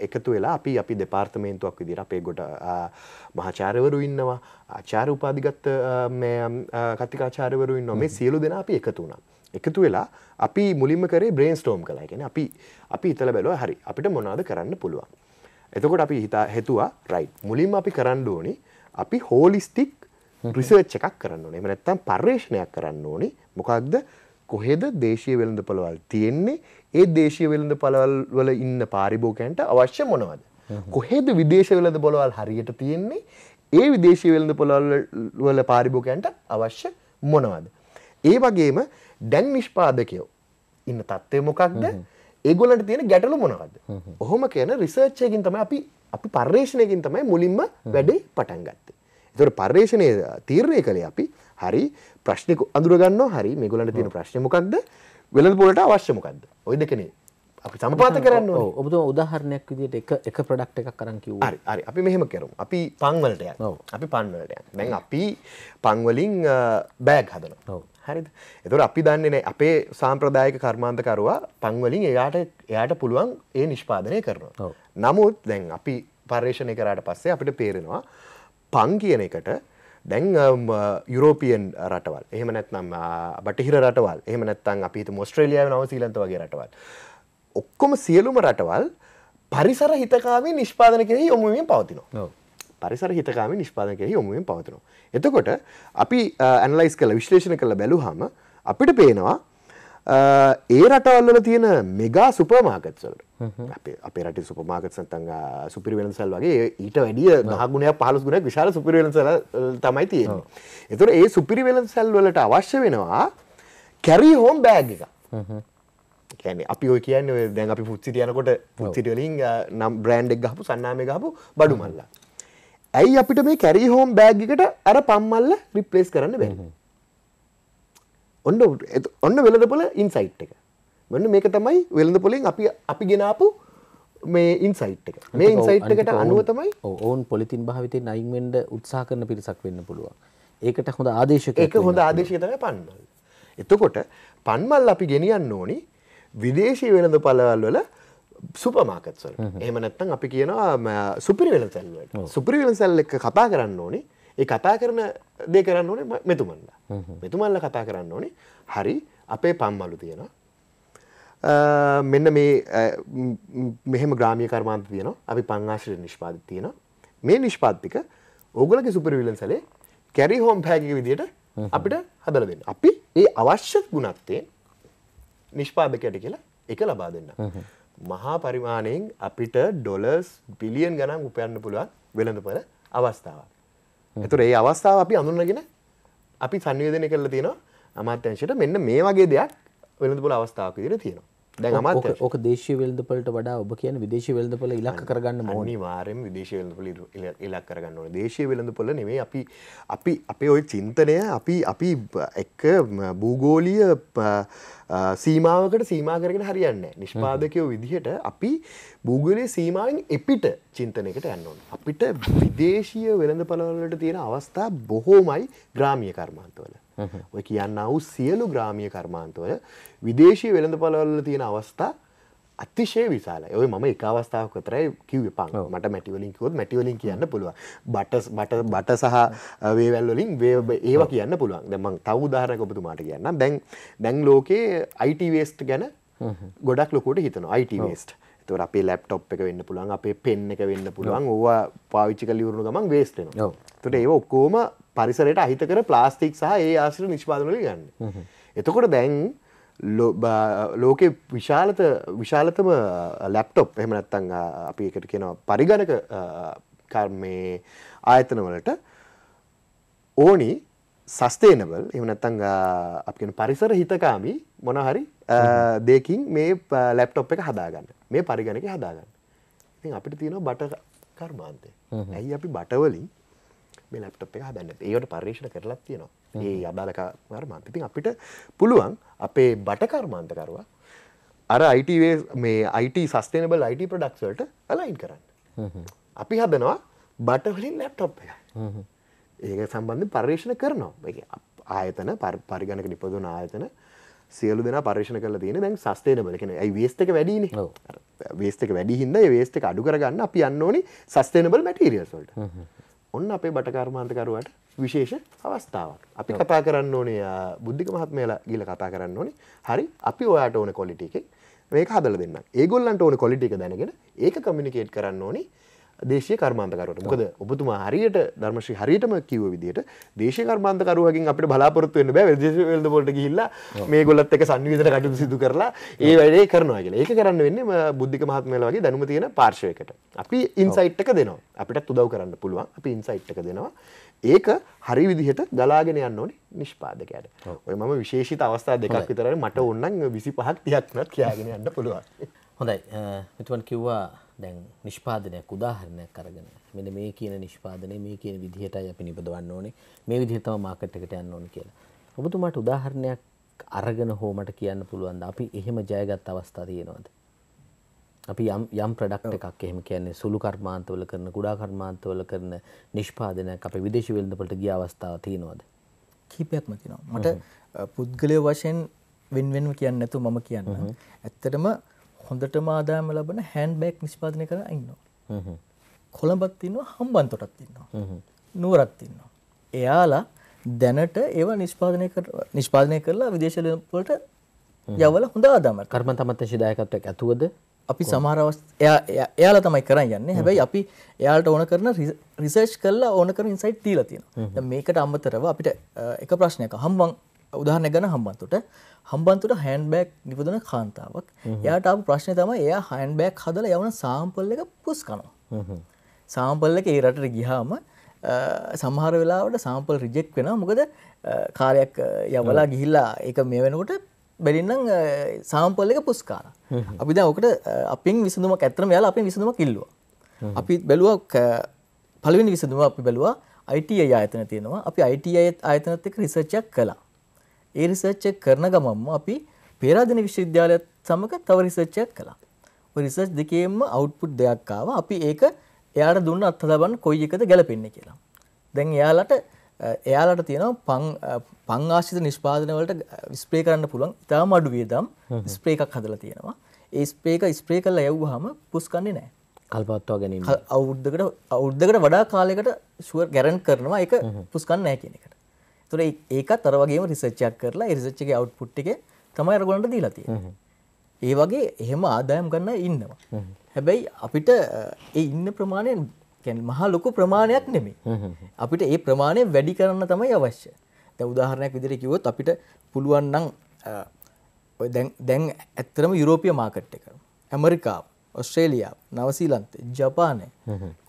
එකතු වෙලා අපි අපි දෙපාර්තමේන්තුවක් විදිර අපේ ගොට මහාචාරවරු ඉන්නවා ආචාර උපාධිගත්ත කතිකාචාරවරු ඉන්න මේ සියලු දෙෙන අපි එකතු වුණා එකතු වෙලා අපි මුලින්ම කරේ බ්‍රේන්ස්ටෝම් කලාගෙන අපි අපි ඉතල බැලව හරි අපිට මොනාද කරන්න පුළුවන් එතකොට අපි හිතා හෙතුවා රයි මුලින් අපි කරන්න ඕනි අපි හෝලිස්ටික් රිසර්ච් එකක් කරන්න ඕනේ එමනැත්තම් පර්ේෂණයක් කරන්න ඕනි මොකක්ද කොහෙද දේශය වෙළඳ පළවල් තියෙන්නේ ඒ දේශය වෙළඳ පළවල් වල ඉන්න පාරිභෝකයන්ට අවශ්‍ය මොනවද. කොහෙද විදේශ වෙළඳ පොළවල් හරියට තියෙන්නේ ඒ විදේශය වෙළඳ පොළවල්වල පාරිභෝකයන්ට අවශ්‍ය මොනවද. ඒ වගේම ඩැන් නිෂ්පාදකයෝ ඉන්න තත්ත්වය මොකක්ද ඒගොලට තියෙන ගැටලු මොනවද ඔහොම කියන රිසර්ච්චයකින් තමයි අපි අපි පර්ේෂණයකින් තමයි මුලින්ම වැඩේ පටන් ගත්තේ එතුර පර්ේෂණය තීරණය කළේ අපි හරි ප්‍රශ්නික අඳුරගන්න හරි මේගොලට තියෙන ප්‍රශ්නමකක්ද වෙළඳ පොලට අවශ්‍යමකක්ද ඔය දෙකනේ අපි සමපාත කරන්න ඔබතු උදාහරණයක් විදිට එක එක ප්‍රඩක්් එකක් කරන්න කිව හරි අපි මෙහෙම කරුම් අපි පංවලටය අපි පන්වලටය දැන් අපි පංවලින් බෑග් හදන හරිද එතුොට අපි දන්නේ නෑ අපේ සාම්ප්‍රදායක කර්මාන්තකරවා පංවලින් එයාට එයාට පුළුවන් ඒ නිෂ්පාදනය කරනවා. නමුත් දැන් අපි පර්ේෂණය කරාට පස්සේ අපිට පේරෙනවා පං කියන එකට දැන් යුරෝපියන් රටවල් එහම නැත්නම් බටහිර රටවල් එහම නැත්තන් අපිත මොස්ට්‍රලියාව නවසීලන්ත වගේ රටවල්. ඔක්කොම සියලුම රටවල් පරිසර හිතකාවේ නිෂ්පාදන කෙරෙහි යොමුුවෙන් පවතිනවා. පරිසර හිතකාම නිෂ්පාදනකෙහි යොමුුවෙන් පවතනවා. එතකොට අපි ඇනලයිස් කළ විශ්ලේෂණ කළ බැලුහම අපිට පේනවා ඒ රටවල්ල තියෙන මෙගා සුපමාකත්සලට අප රට සුපමාකත් සතන් සුපිරි වෙනසල් වගේ ඊට වැඩිය දහගුණය පහලස් ගුණ විශාල සුපිරිවෙලසල තමයි තියෙනවා. එතුර ඒ සුපිරි වෙලසැල් වලට අවශ්‍ය වෙනවා කැරී හෝම් බෑග් එක කැන අපි ඔය කියන්න දැන් අපි පුත්සිටයනකොට පුත්සිටවලින් නම් බ්‍රන්ඩ් එක් ගහපු සන්නාම ගහපු බඩු මල්ලා ඇයි අපිට මේ කැරී හෝම් බෑග්ගිකට අර පම්මල්ල රිප්ලේස් කරන්න බැ ඔන්න ඔන්න වෙලදපොල ඉන්සයිට් එක මෙන්න මේක තමයි වෙළඳ පොලින් අපි අපි ගෙනාපු මේ ඉන්සයිට් එක මේ ඉන්සයිට් එකට අනුව තමයි ඔවුන් පොලිතින් භාවිතය නයින්වෙන්ඩ උත්සා කරන පිරිසක් වෙන්න පුළුව ඒකට හොඳ ආදේශක එක හොඳ ආදේශකතම පන්නල් එතකොට පන්මල් අපි ගෙනියන්න ඕනි විදේශී වෙළඳ පලවල් වල සුපමාකත්වල එහම නැත්තන් අපි කියනවා සුපිරිවෙල සැල්ලට සුපිරිවෙල සැල්ල එක කතා කරන්න ඕනි ඒ කතා කරන දේ කරන්න ඕනේ මෙතුමන්ල මෙතුමල්ල කතා කරන්න ඕනේ හරි අපේ පම්මලු තියෙනවා මෙන්න මේ මෙහෙම ග්‍රාමිය කර්මාන්ත තියන අපි පංආශ්‍රය නිෂ්පාති තියෙන මේ නිෂ්පාත්තික ඕගලගේ සුපිරිවිලන් සැලේ කැරි හෝම් පෑගක විදියට අපිට හදල දෙන්න. අපි ඒ අවශ්‍ය ගුණත්තේ නිෂ්පාදකයට කියලා එක ලබා දෙන්න. මහා පරිමාණයෙන් අපිට ඩොලර්ස් පිලියන් ගනම් උපයන්න පුළුවන් වෙළඳපොළ අවස්ථාවක්. එතුර ඒ අවස්ථාව අපි අඳුන්නගෙන අපි සංවේදනය කරලා තියෙනවා අමාත්‍යංශයට මෙන්න මේ වගේ දෙයක් වෙළඳපොළ අවස්ථාවක් විදිහට තියෙනවා. දැ ඕක දේශ වෙල්දපලට වඩා ඔබ කියන විදේශ වෙල්දපල ඉලක් කරගන්න මෝනි වාරෙන් විදේශ වෙල්දපල ඉලක් කරගන්න ඕන දේශ වෙළඳපොල නෙවේ අපි අපි අපේ ඔය චින්තනය අපි අපි එක්ක භූගෝලිය සීමාවකට සීමා කරගෙන හරියන්න නිෂ්පාදකයෝ විදිහට අපි භූගලේ සීමාවෙන් එපිට චින්තනයකට යන්නවන්. අපිට විදේශීය වෙළඳපලවලට තියෙන අවස්ථා බොහෝමයි ග්‍රාමිය කර්මාන්තවල. ඔය කියන්න වූ සියලු ග්‍රාමිය කර්මාන්තවල විදේශී වෙළඳ පලවල්ල තියෙන අවස්ථා අතිශය විශාල ඔය ම එක අවස්ථාව කතරයි කිව් පන් මට මැටිවලින්කොත් මැටිවලින් කියන්න පුළුව බටස් බට බට සහ වේවැල්වලින් ඒවා කියන්න පුළුවන් දෙමං තවදාරක ඔබතුමාට කියන්න දැන් දැන් ලෝකයේ අයිටවේස්ට ගැන ගොඩක් ලොකොට හිතන අයිටවේස්ට තොර අපේ ලැප්ටොප් එක වෙන්න පුළුවන් අපේ පෙන් එක වෙන්න පුළුවන් ඕවා පාවිච්චි කලිවරුණු ගමන් වේස්ටන තොට ඒ ඔක්කෝම පරිසරයට අහිතකර ප්ලාස්තික් සහ ඒ ආශ්‍ර නිෂ්පාදනලි ගන්න. එතකොට දැන් ලෝකෙ විශාලත විශාලතම ලැප්ටොප් එහමනැත්තං අපි එකට කියෙනවා පරිගණක කර්මය ආයතනවලට ඕනි සස්තේනබල් එමනැත්තං අපන පරිසර හිතකාමි මොනහරි දෙකින් මේ ලැප්ටොප් එක හදාගන්න මේ පරිගණක හදාගන්න ඉතින් අපිට තියෙන බට කර්මාන්තය ඇයි අපි බටවලින් මේ ලැප්ටප් එක හදන්න ඒකට පර්ේෂණ කරලත් තියෙනවා ඒ අදාලක කර්මාන්ත ඉතින් අපිට පුළුවන් අපේ බට කර්මාන්තකරවා අර අයිටවේ මේ අයිට සස්තේනබල් අයිට ප්‍රඩක්ස්වලට අලයින් කරන්න අපි හදනවා බටවලින් ලැප්ටොප් එක ඒක සම්බන්ධ පර්ේෂණ කරනවා ආයතන පරිගණක නිපදුන ආයතන සියලු දෙෙන පර්ේෂණ කල තියෙන දැන් සස්තේනබල කෙන ඇයි වේස්තක වැඩින වේස්තක වැඩි හින්ද වේස්තක අඩු කරගන්න අපි අන්න ඕනි සස්තේනබල් මැටීරියස්වල්ට ඔන්න අපේ බටකර්මාන්තකරුවට විශේෂ අවස්ථාවක් අපි කතා කරන්න ඕනේ බුද්ධික මහත්මයලා ගිල කතා කරන්න ඕනේ හරි අපි ඔයාට ඕන කොලිටි එකේ මේක හදල දෙන්න ඒගොල්ලන්ට ඕන කොලිටි එක දැනගෙන ඒක කමියුනිකේට් කරන්න ඕනේ දේශය කර්මාන්තකරට මොකද ඔබතුමා හරියට ධර්මශ්‍රී හරියටම කිව විදිට දේශ කර්මාන්තකරුවකින් අපට බලාපොරත්තු වෙන්න බෑ දේශවල්ද පොට හිල්ල මේ ගොලත් එක සංවිධන කටු සිදු කරලා ඒ වැඩේ කරනවා කියලා ඒක කරන්න වෙන්න බුද්ධික මහත්මලවගේ දැනුම තියෙන පාර්ශවයකට අපි ඉන්සයිට් එක දෙනවා අපිට තුදව් කරන්න පුළුවන් අපි ඉන්සයිට් එක දෙනවා ඒක හරි විදිහට ගලාගෙන යන්න ඕනි නිෂ්පාදකයට ඔය මම විශේෂිත අවස්ථා දෙකක් විතරයි මට ඔන්නන් විසි පහක් තියක්නත් කියයාගෙන යන්න පුළුවන් [LAUGHS] හොඳයි මෙතුවන් කිව්වා දැන් නිෂ්පාදනයක් උදාහරණයක් අරගෙන මෙන්න මේ කියන නිෂ්පාදනය මේ කියන විදිහටයි අපි නිපදවන්න ඕනේ මේ විදිහට තමයි මාකට් එකට යන්න ඕනේ කියලා. ඔබතුමාට උදාහරණයක් අරගෙන හෝ මට කියන්න පුළුවන්ද අපි එහෙම ජයගත් අවස්ථා තියෙනවද? අපි යම් යම් ප්‍රඩක්් එකක් එහෙම කියන්නේ සුළු කර්මාන්තවල කරන කුඩා කර්මාන්තවල කරන නිෂ්පාදනයක් අපේ විදේශ වෙළඳපොලට ගිය අවස්ථාව තියෙනවද? කීපයක්ම තියෙනවා. මට පුද්ගලය වශයෙන් වෙන්වෙන්ව කියන්න නැතුව මම කියන්න. ඇත්තටම හොඳටම ආදායම ලබන හැන්බැක් නිෂ්පාදනය කර ඉන්නවා. කොළඹත් ඉන්නවා හම්බන්තොටත් ඉන්නවා. නුවරත් ඉන්නවා. එයාලා දැනට ඒව නිෂ්පාදනය නිෂ්පාදනය කරලා විදේශලවලට යවල හොඳ ආදායම කර්ම තමත් ශිදායකත්වයක් ඇතුවද අපි සමහර එයාලා තමයි කරන් යන්නේ. හැබැයි අපි එයාලට ඕන කරන රිසර්ච් කරලා ඕන කරන ඉන්සයිට් දීලා තියෙනවා. මේකට අමතරව අපිට එක ප්‍රශ්නයක් හම්බන් උදාහරණ ගන්න හම්බන්තොට හම්බන්තොට හෑන්ඩ්බෑග් නිපදන කාන්තාවක් එයාට ආපු ප්‍රශ්නේ තමයි එයා හෑන්ඩ්බෑග් හදලා යවන සාම්පල් එක පුස් කරනවා සාම්පල් එක ඒ රටට ගියාම සමහර වෙලාවට සාම්පල් රිජෙක්ට් වෙනවා මොකද කාලයක් යවලා ගිහිල්ලා ඒක මේ වෙනකොට බැරින්නම් සාම්පල් එක පුස් කාලා අපි දැන් ඔකට අපින් විසඳුමක් ඇත්තටම යාලා අපින් විසඳුමක් ඉල්ලුවා අපි බැලුවා පළවෙනි විසඳුම අපි බැලුවා IT ආයතන තියෙනවා අපි IT ආයතනත් එක්ක රිසර්ච් එකක් කළා ඒ රිසර්ච් එක කරන ගමන්ම අපි පේරාදෙණි විශ්වවිද්‍යාලයත් සමග තව රිසර්ච් එකක් කළා. ওই රිසර්ච් දෙකේම අවුට්පුට් දෙයක් ආවා. අපි ඒක එයාට දුන්න අත්හදාගන්න කොයි එකද ගැලපෙන්නේ කියලා. දැන් එයාලට එයාලට තියෙනවා පං ආශ්‍රිත නිෂ්පාදන වලට ස්ප්‍රේ කරන්න පුළුවන් ඉතාම අඩු වියදම් ස්ප්‍රේ එකක් හදලා තියෙනවා. ඒ ස්ප්‍රේ එක ස්ප්‍රේ කරලා යවුවාම පුස් කන්නේ නැහැ. කල්පවත්වා ගැනීම. අවුරුද්දකට අවුරුද්දකට වඩා කාලයකට ෂුවර් ගැරන්ට් කරනවා ඒක පුස් කන්නේ නැහැ කියන එකට. තුර ඒකත් අරවගේම රිසච්චයක් කරලා රිසච්චගේ අවට්පුට් එක තමයි අරගොලන්ට දී ලතිය ඒ වගේ එහෙම ආදායම් ගන්න ඉන්නවා හැබැයි අපිට ඒ ඉන්න ප්‍රමාණයෙන් කැන් මහා ලොකු ප්‍රමාණයක් නෙමේ අපිට ඒ ප්‍රමාණය වැඩි කරන්න තමයි අවශ්‍ය තැ උදාහරණයක් විදිර කිවොත් අපිට පුළුවන් නම් දැන් ඇත්තරම යුරෝපිය මාකට් එක ඇමරිකාව ඔස්ට්‍රේලියාව නවසීලන්තේ ජපානය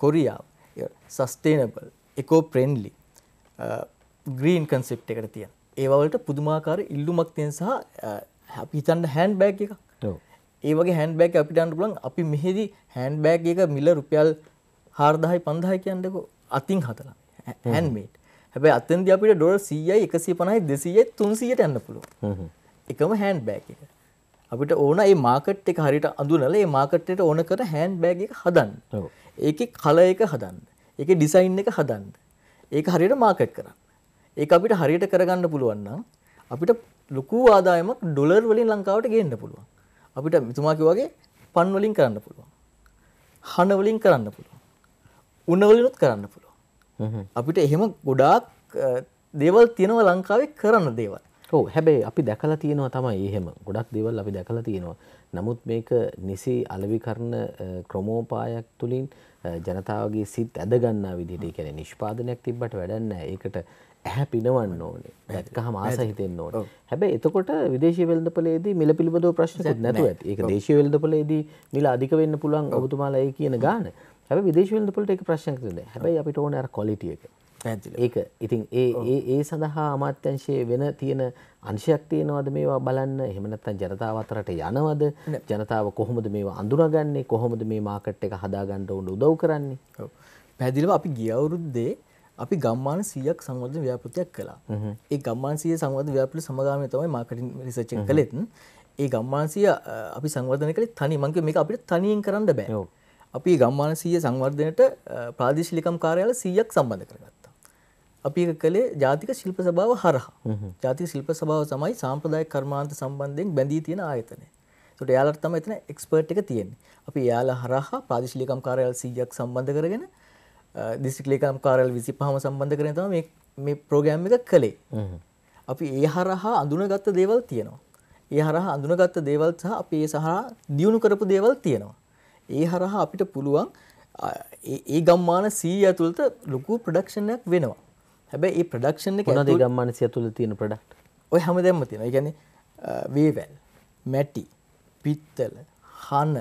කොරියාව sustainable eco friendly green concept එකට තියෙන ඒවලට පුදුමාකාර ඉල්ලුමක් තියෙන් සහ හැපිතන්න හැන් බෑග් එක ඒවගේ හැන් බෑක් අපිටන්ට පුලන් අපි මෙහෙදි හැන් බෑග් එක මිල රුපියල් හාර්දාහයි පන්දහයි කියන්නක අතින් හතලා හැන්මේට් හැබැ අතන්ද අපිට ඩොර සීයයි එකසි පනයි දෙසීය තුන්සියට ඇන්න පුළුව එකම හැන් බෑග් එක අපිට ඕන ඒ මාකට් එක හරිට අඳුනල ඒ මාකට්ට ඕන කර හැන් බෑග එක හදන්න ඒක කල එක හදන්න එක ඩිසයින් එක හදන්න ඒක හරිට මාකට් කරන්න ඒක අපිට හරියට කරගන්න පුළුවන් නම් අපිට ලොකු ආදායමක් ඩොලර් වලින් ලංකාවට ගේන්න පුළුවන්. අපිට මෙතුමා කිව්වාගේ පන් වලින් කරන්න පුළුවන්. හන වලින් කරන්න පුළුවන්. උණ වලිනුත් කරන්න පුළුවන්. අපිට එහෙම ගොඩාක් දේවල් තියෙනවා ලංකාවේ කරන්න දේවල්. ඔව් හැබැයි අපි දැකලා තියෙනවා තමයි එහෙම. ගොඩක් දේවල් අපි දැකලා තියෙනවා. නමුත් මේක නිසි අලෙවිකරණ ක්‍රමෝපායක් තුලින් ජනතාවගේ සිත් ඇදගන්නා විදිහට ඒ කියන්නේ නිෂ්පාදනයක් තිබ්බට වැඩක් නැහැ. ඒකට ඇහැ පිනවන්න ඕනේ දැත්කහම ආස හිතෙන්න ඕනේ. හැබැයි එතකොට විදේශීය වෙළඳපොලේදී මිල පිළිබඳව ප්‍රශ්නකුත් නැතුව ඇති. ඒක දේශීය වෙළඳපොලේදී මිල අධික වෙන්න පුළුවන් ඔබතුමාලා ඒ කියන ගාන. හැබැයි විදේශීය වෙළඳපොලට ඒක ප්‍රශ්නයක් තියෙනවා. හැබැයි අපිට ඕනේ අර quality එක. ඒක ඉතින් ඒ ඒ ඒ සඳහා අමාත්‍යංශයේ වෙන තියෙන අංශයක් තියෙනවද මේවා බලන්න එහෙම නැත්නම් ජනතාව අතරට යනවද ජනතාව කොහොමද මේවා අඳුරගන්නේ කොහොමද මේ මාකට් එක හදාගන්න උදව් කරන්නේ ඔව් පැහැදිලිව අපි ගිය අවුරුද්දේ අපි ගම්මාන 100ක් සංවර්ධන ව්‍යාපෘතියක් කළා. ඒ ගම්මාන 100 සංවර්ධන ව්‍යාපෘති සමගාමීව තමයි මාකටිං රිසර්ච් එක කළෙත්. ඒ ගම්මාන 100 අපි සංවර්ධනය කළේ තනි මං කිය මේක අපිට තනියෙන් කරන්න බෑ. අපි ගම්මාන 100 සංවර්ධනයට ප්‍රාදේශීයකම් කාර්යාල 100ක් සම්බන්ධ කරගත්තා. අපි ඒක කළේ ජාතික ශිල්ප සභාව හරහා. ජාතික ශිල්ප සභාව තමයි සාම්ප්‍රදායික කර්මාන්ත සම්බන්ධයෙන් බැඳී තියෙන ආයතනය. ඒකට එයාලට තමයි එතන එක්ස්පර්ට් එක තියෙන්නේ. අපි එයාලා හරහා ප්‍රාදේශීයකම් කාර්යාල 100ක් සම්බන්ධ කරගෙන දිස්ික්ලේකම් කාරල් විසි පහම සම්බන්ධ කරන තම මේ ප්‍රෝගෑම් එක කළේ අපි ඒ හරහා අඳුනගත්ත දේවල් තියෙනවා ඒ හරහා අඳුනගත්ත දේවල් සහ අපි ඒ සහරා දියුණු කරපු දේවල් තියෙනවා ඒ හරහා අපිට පුළුවන් ඒ ගම්මාන සී ඇතුළත ලොකු ප්‍රඩක්ෂණයක් වෙනවා හැබැ ඒ ප්‍රඩක්ෂණ එක ගම්මාන සිය තුළ තියෙන ප්‍රඩක්් ඔය හැම දැම්ම තියෙන ගැන වේවැල් මැටි පිත්තල හන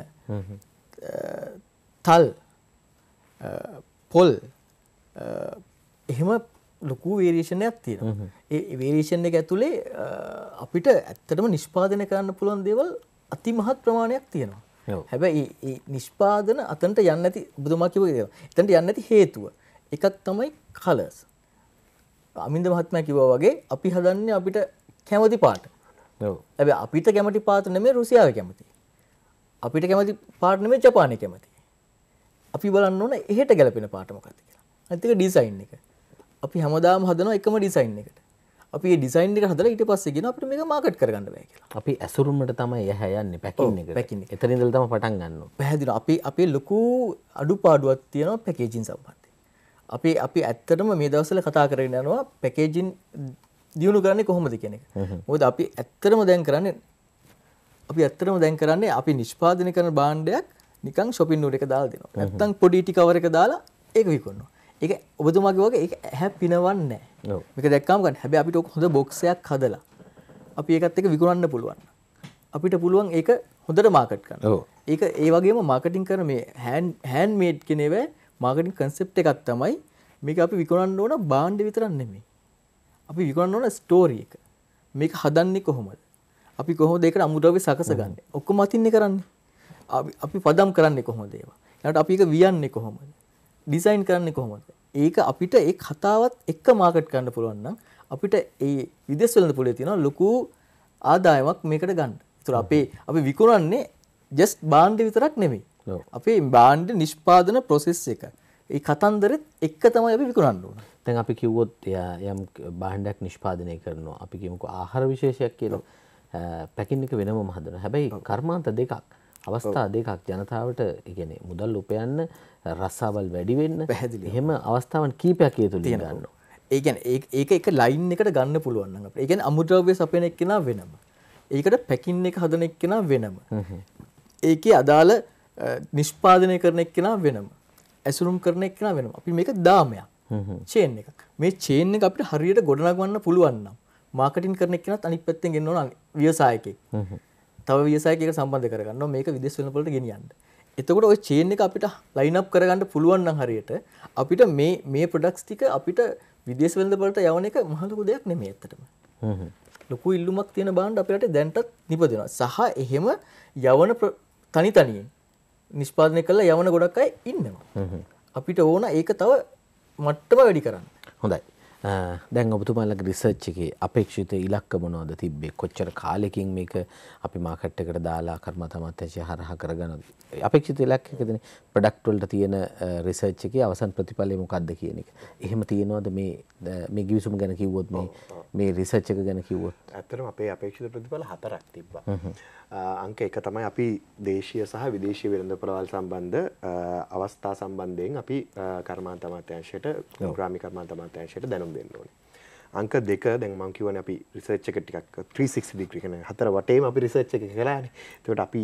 තල් පොල් එහෙම ලොකු වේරේෂණයක් තියෙන ඒ වේරේෂණ එක ඇතුළේ අපිට ඇත්තටම නිෂ්පාදන කරන්න පුළුවන් දේවල් අති මහත් ප්‍රමාණයක් තියෙනවා හැබැයි නිෂ්පාදන අතන්ට යන්න ඇති බුදුමකිව එතට යන්න ඇති හේතුව එකක් තමයි කලස් අමින්ද මහත්මය කිවෝ වගේ අපි හදන්න අපිට කැමති පාට ඇ අපිට කැමති පාතන මේ රුසියාව කැමති අපිට කැමති පාටනමේ ජපානය කැමති අපි බලන්න ඕන එහෙට ගැලපෙන පාට මොකක්ද කියලා. අනිත් එක ඩිසයින් එක. අපි හැමදාම හදනවා එකම ඩිසයින් එකට. අපි මේ ඩිසයින් එක හදලා ඊට පස්සේ කියන අපිට මේක මාකට් කරගන්න බෑ කියලා. අපි ඇසුරුමට තමයි එහා යන්නේ පැකින් එක. පැකින් එක. එතන ඉඳලා තමයි පටන් ගන්න ඕනේ. පැහැදිලිව අපි අපේ ලොකු අඩුපාඩුවක් තියෙනවා පැකේජින් සම්බන්ධයෙන්. අපි අපි ඇත්තටම මේ දවස්වල කතා කරගෙන යනවා පැකේජින් දියුණු කරන්නේ කොහොමද කියන එක. මොකද අපි ඇත්තටම දැන් කරන්නේ අපි ඇත්තටම දැන් කරන්නේ අපි නිෂ්පාදනය කරන භාණ්ඩයක් නිකන් ශොපින් නුවට එක දාලා දෙනවා. නැත්තම් පොඩි ටි කවර් එක දාලා ඒක විකුණනවා. ඒක ඔබතුමාගේ වගේ ඒක ඇහැ පිනවන්නේ නැහැ. මේක දැක්කම ගන්න. හැබැයි අපිට හොඳ බොක්ස් එකක් හදලා අපි ඒකත් එක්ක විකුණන්න පුළුවන්. අපිට පුළුවන් ඒක හොඳට මාකට් කරන්න. ඒක ඒ වගේම මාකටිං කරන මේ හෑන්ඩ් හෑන්ඩ් මේඩ් කියන ඒවා මාකටිං කන්සෙප්ට් එකක් තමයි මේක අපි විකුණන්න ඕන බාණ්ඩ විතරක් නෙමෙයි. අපි විකුණන්න ඕන ස්ටෝරි එක. මේක හදන්නේ කොහොමද? අපි කොහොමද ඒකට අමුද්‍රව්‍ය සකසගන්නේ? ඔක්කොම අතින්නේ කරන්නේ. අපි පදම් කරන්නේ කොහොමද ඒවා? ඊළඟට අපි ඒක වියන්නේ කොහොමද? ඩිසයින් කරන්නේ කොහොමද? ඒක අපිට ඒ කතාවත් එක්ක මාකට් කරන්න පුළුවන් නම් අපිට ඒ විදේශ වෙළඳ පොලේ තියෙන ලොකු ආදායමක් මේකට ගන්න. ඒතර අපේ අපි විකුණන්නේ ජස්ට් බාණ්ඩ විතරක් නෙමෙයි. අපේ බාණ්ඩ නිෂ්පාදන ප්‍රොසෙස් එක. ඒ කතන්දරෙත් එක්ක තමයි අපි විකුණන්න ඕන. දැන් අපි කිව්වොත් යම් බාණ්ඩයක් නිෂ්පාදනය කරනවා. අපි කියමුකෝ ආහාර විශේෂයක් කියලා. පැකින් එක වෙනම හදනවා. හැබැයි කර්මාන්ත දෙකක්. අවස්ථා දෙකක් ජනතාවට ඉගෙන මුදල් උපයන්න රස්සාවල් වැඩිවෙන්න පැහැදිලි එහෙම අවස්ථාවන් කීපයක් ඒ තුළ ගන්න ඒගැන ඒක එක ලයින් එකට ගන්න පුළුවන් ඒගැන අමුද්‍රව්‍ය සපයන එක්කෙන වෙනම ඒකට පැකින් එක හදන එක්කෙන වෙනම ඒක අදාළ නිෂ්පාදනය කරන එක්කෙන වෙනම ඇසුරුම් කරන එක්කෙන වෙනම අපි මේක දාමයක් චේන් එකක් මේ චේන් එක අපිට හරියට ගොඩනගවන්න පුළුවන්නම් මාකටින් කරන එක්කෙනත් අනිත් පැත්තෙන් ගෙන්නවන ව්‍යවසායකෙක් තව වියසයක සම්බන්ධ කරගන්න මේක විදෙස් වෙනපලට ගෙනියන්න. එතකොට ඔය චේන් එක අපිට ලයින් අප් කරගන්න පුළුවන් නම් හරියට අපිට මේ මේ ප්‍රොඩක්ට්ස් ටික අපිට විදේශ වෙළඳපොළට යවන එක මහ ලොකු දෙයක් නෙමෙයි ඇත්තටම. ලොකු ඉල්ලුමක් තියෙන බාණ්ඩ අපිට දැන්ටත් නිපදිනවා. සහ එහෙම යවන තනි තනියෙන් නිෂ්පාදනය කරලා යවන ගොඩක් අය ඉන්නවා. අපිට ඕන ඒක තව මට්ටම වැඩි කරන්න. හොඳයි. දැන් ඔබතුමාලගේ රිසර්ච් එකේ අපේක්ෂිත ඉලක්ක මොනවද තිබ්බේ? කොච්චර කාලෙකින් මේක අපි මාකට් එකට දාලා කර්මතමත්ත්‍ය හරහා කරගනවද? අපේක්ෂිත ඉලක්කයකදී ප්‍රොඩක්ට් වලට තියෙන රිසර්ච් එකේ අවසන් ප්‍රතිඵලය මොකක්ද කියන එක. එහෙම තියෙනවද මේ මේ ගිවිසුම ගැන කිව්වොත් මේ මේ රිසර්ච් එක ගැන කිව්වොත්? ඇත්තටම අපේ අපේක්ෂිත ප්‍රතිඵල හතරක් තිබ්බා. අංක එක තමයි අපි දේශීය සහ විදේශීය වෙළඳපොළවල් සම්බන්ධ අවස්ථා සම්බන්ධයෙන් අපි කර්මාන්ත අමාත්‍යාංශයට ග්‍රාමීය කර්මාන්ත අමාත්‍යාංශයට දැනුම් තේරුම් දෙන්න ඕනේ. අංක දෙක දැන් මං කියවන අපි රිසර්ච් එක ටිකක් 360 ඩිග්‍රී කියන්නේ හතර වටේම අපි රිසර්ච් එක කළානේ. ඒකට අපි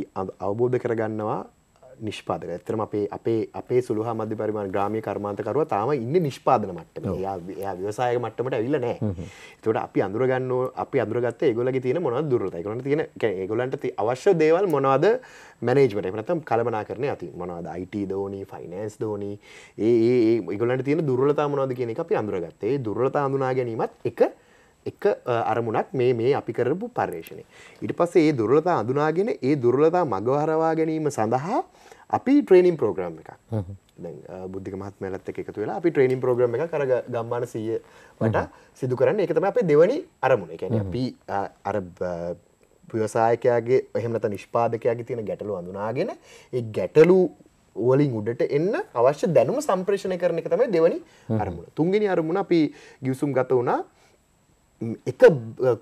අවබෝධ කරගන්නවා නිෂ්පාදක ඇතරම අපේ අපේ අපේ සුළහ මධ්‍ය පරිමාණ ග්‍රාමය කර්මාන්තකරුව තාම ඉන්න නිෂ්පාදන මට්ටම එයා ව්‍යවසායක මට්ටමට ඇවිල්ල නෑ තොට අපි අඳුරගන්න අපි අඳුරගත්ත ඒගොල තියෙන මොනවද දුරත එකන තියෙන ඒගොලන්ට අවශ්‍ය දේවල් මොනවද මැනේජ්මට එමනතම් කලබනා කරන ඇති මොනවද අයිට දෝනී ෆයිනන්ස් දෝනී ඒ ඒගොලට තියෙන දුරලතා මොනවද කියන එක අපි අඳුරගත්තේ දුරලතා අඳුනා ගැනීමත් එක එක අරමුණක් මේ මේ අපි කරපු පර්යේෂණය. ඉට පස්සේ ඒ දුරලතා අඳුනාගෙන ඒ දුරලතා මගවහරවා ගැනීම සඳහා අපි ට්‍රේනිම් ප්‍රෝග්‍රම් එකක් බුද්ධි මහත්මලත් එකතු වෙලා අපි ට්‍රේනිම් ප්‍රෝග්‍රම එක කර ගම්මාන සීය වට සිදු කරන්න එකතම අපේ දෙවනි අරමුණ එකැන අපි අර ප්‍රවසායකයාගේ එහෙමනත නිෂ්පාදකයාගේ තියෙන ගැටලු අඳුනාගෙන ඒ ගැටලු ඕලින් උඩට එන්න අවශ්‍ය දැනුම සම්ප්‍රේෂණය කරන එක තමයි දෙවනි අරමුණ තුන්ගෙන අරමුණ අපි ගිවසුම් ගත වනා එක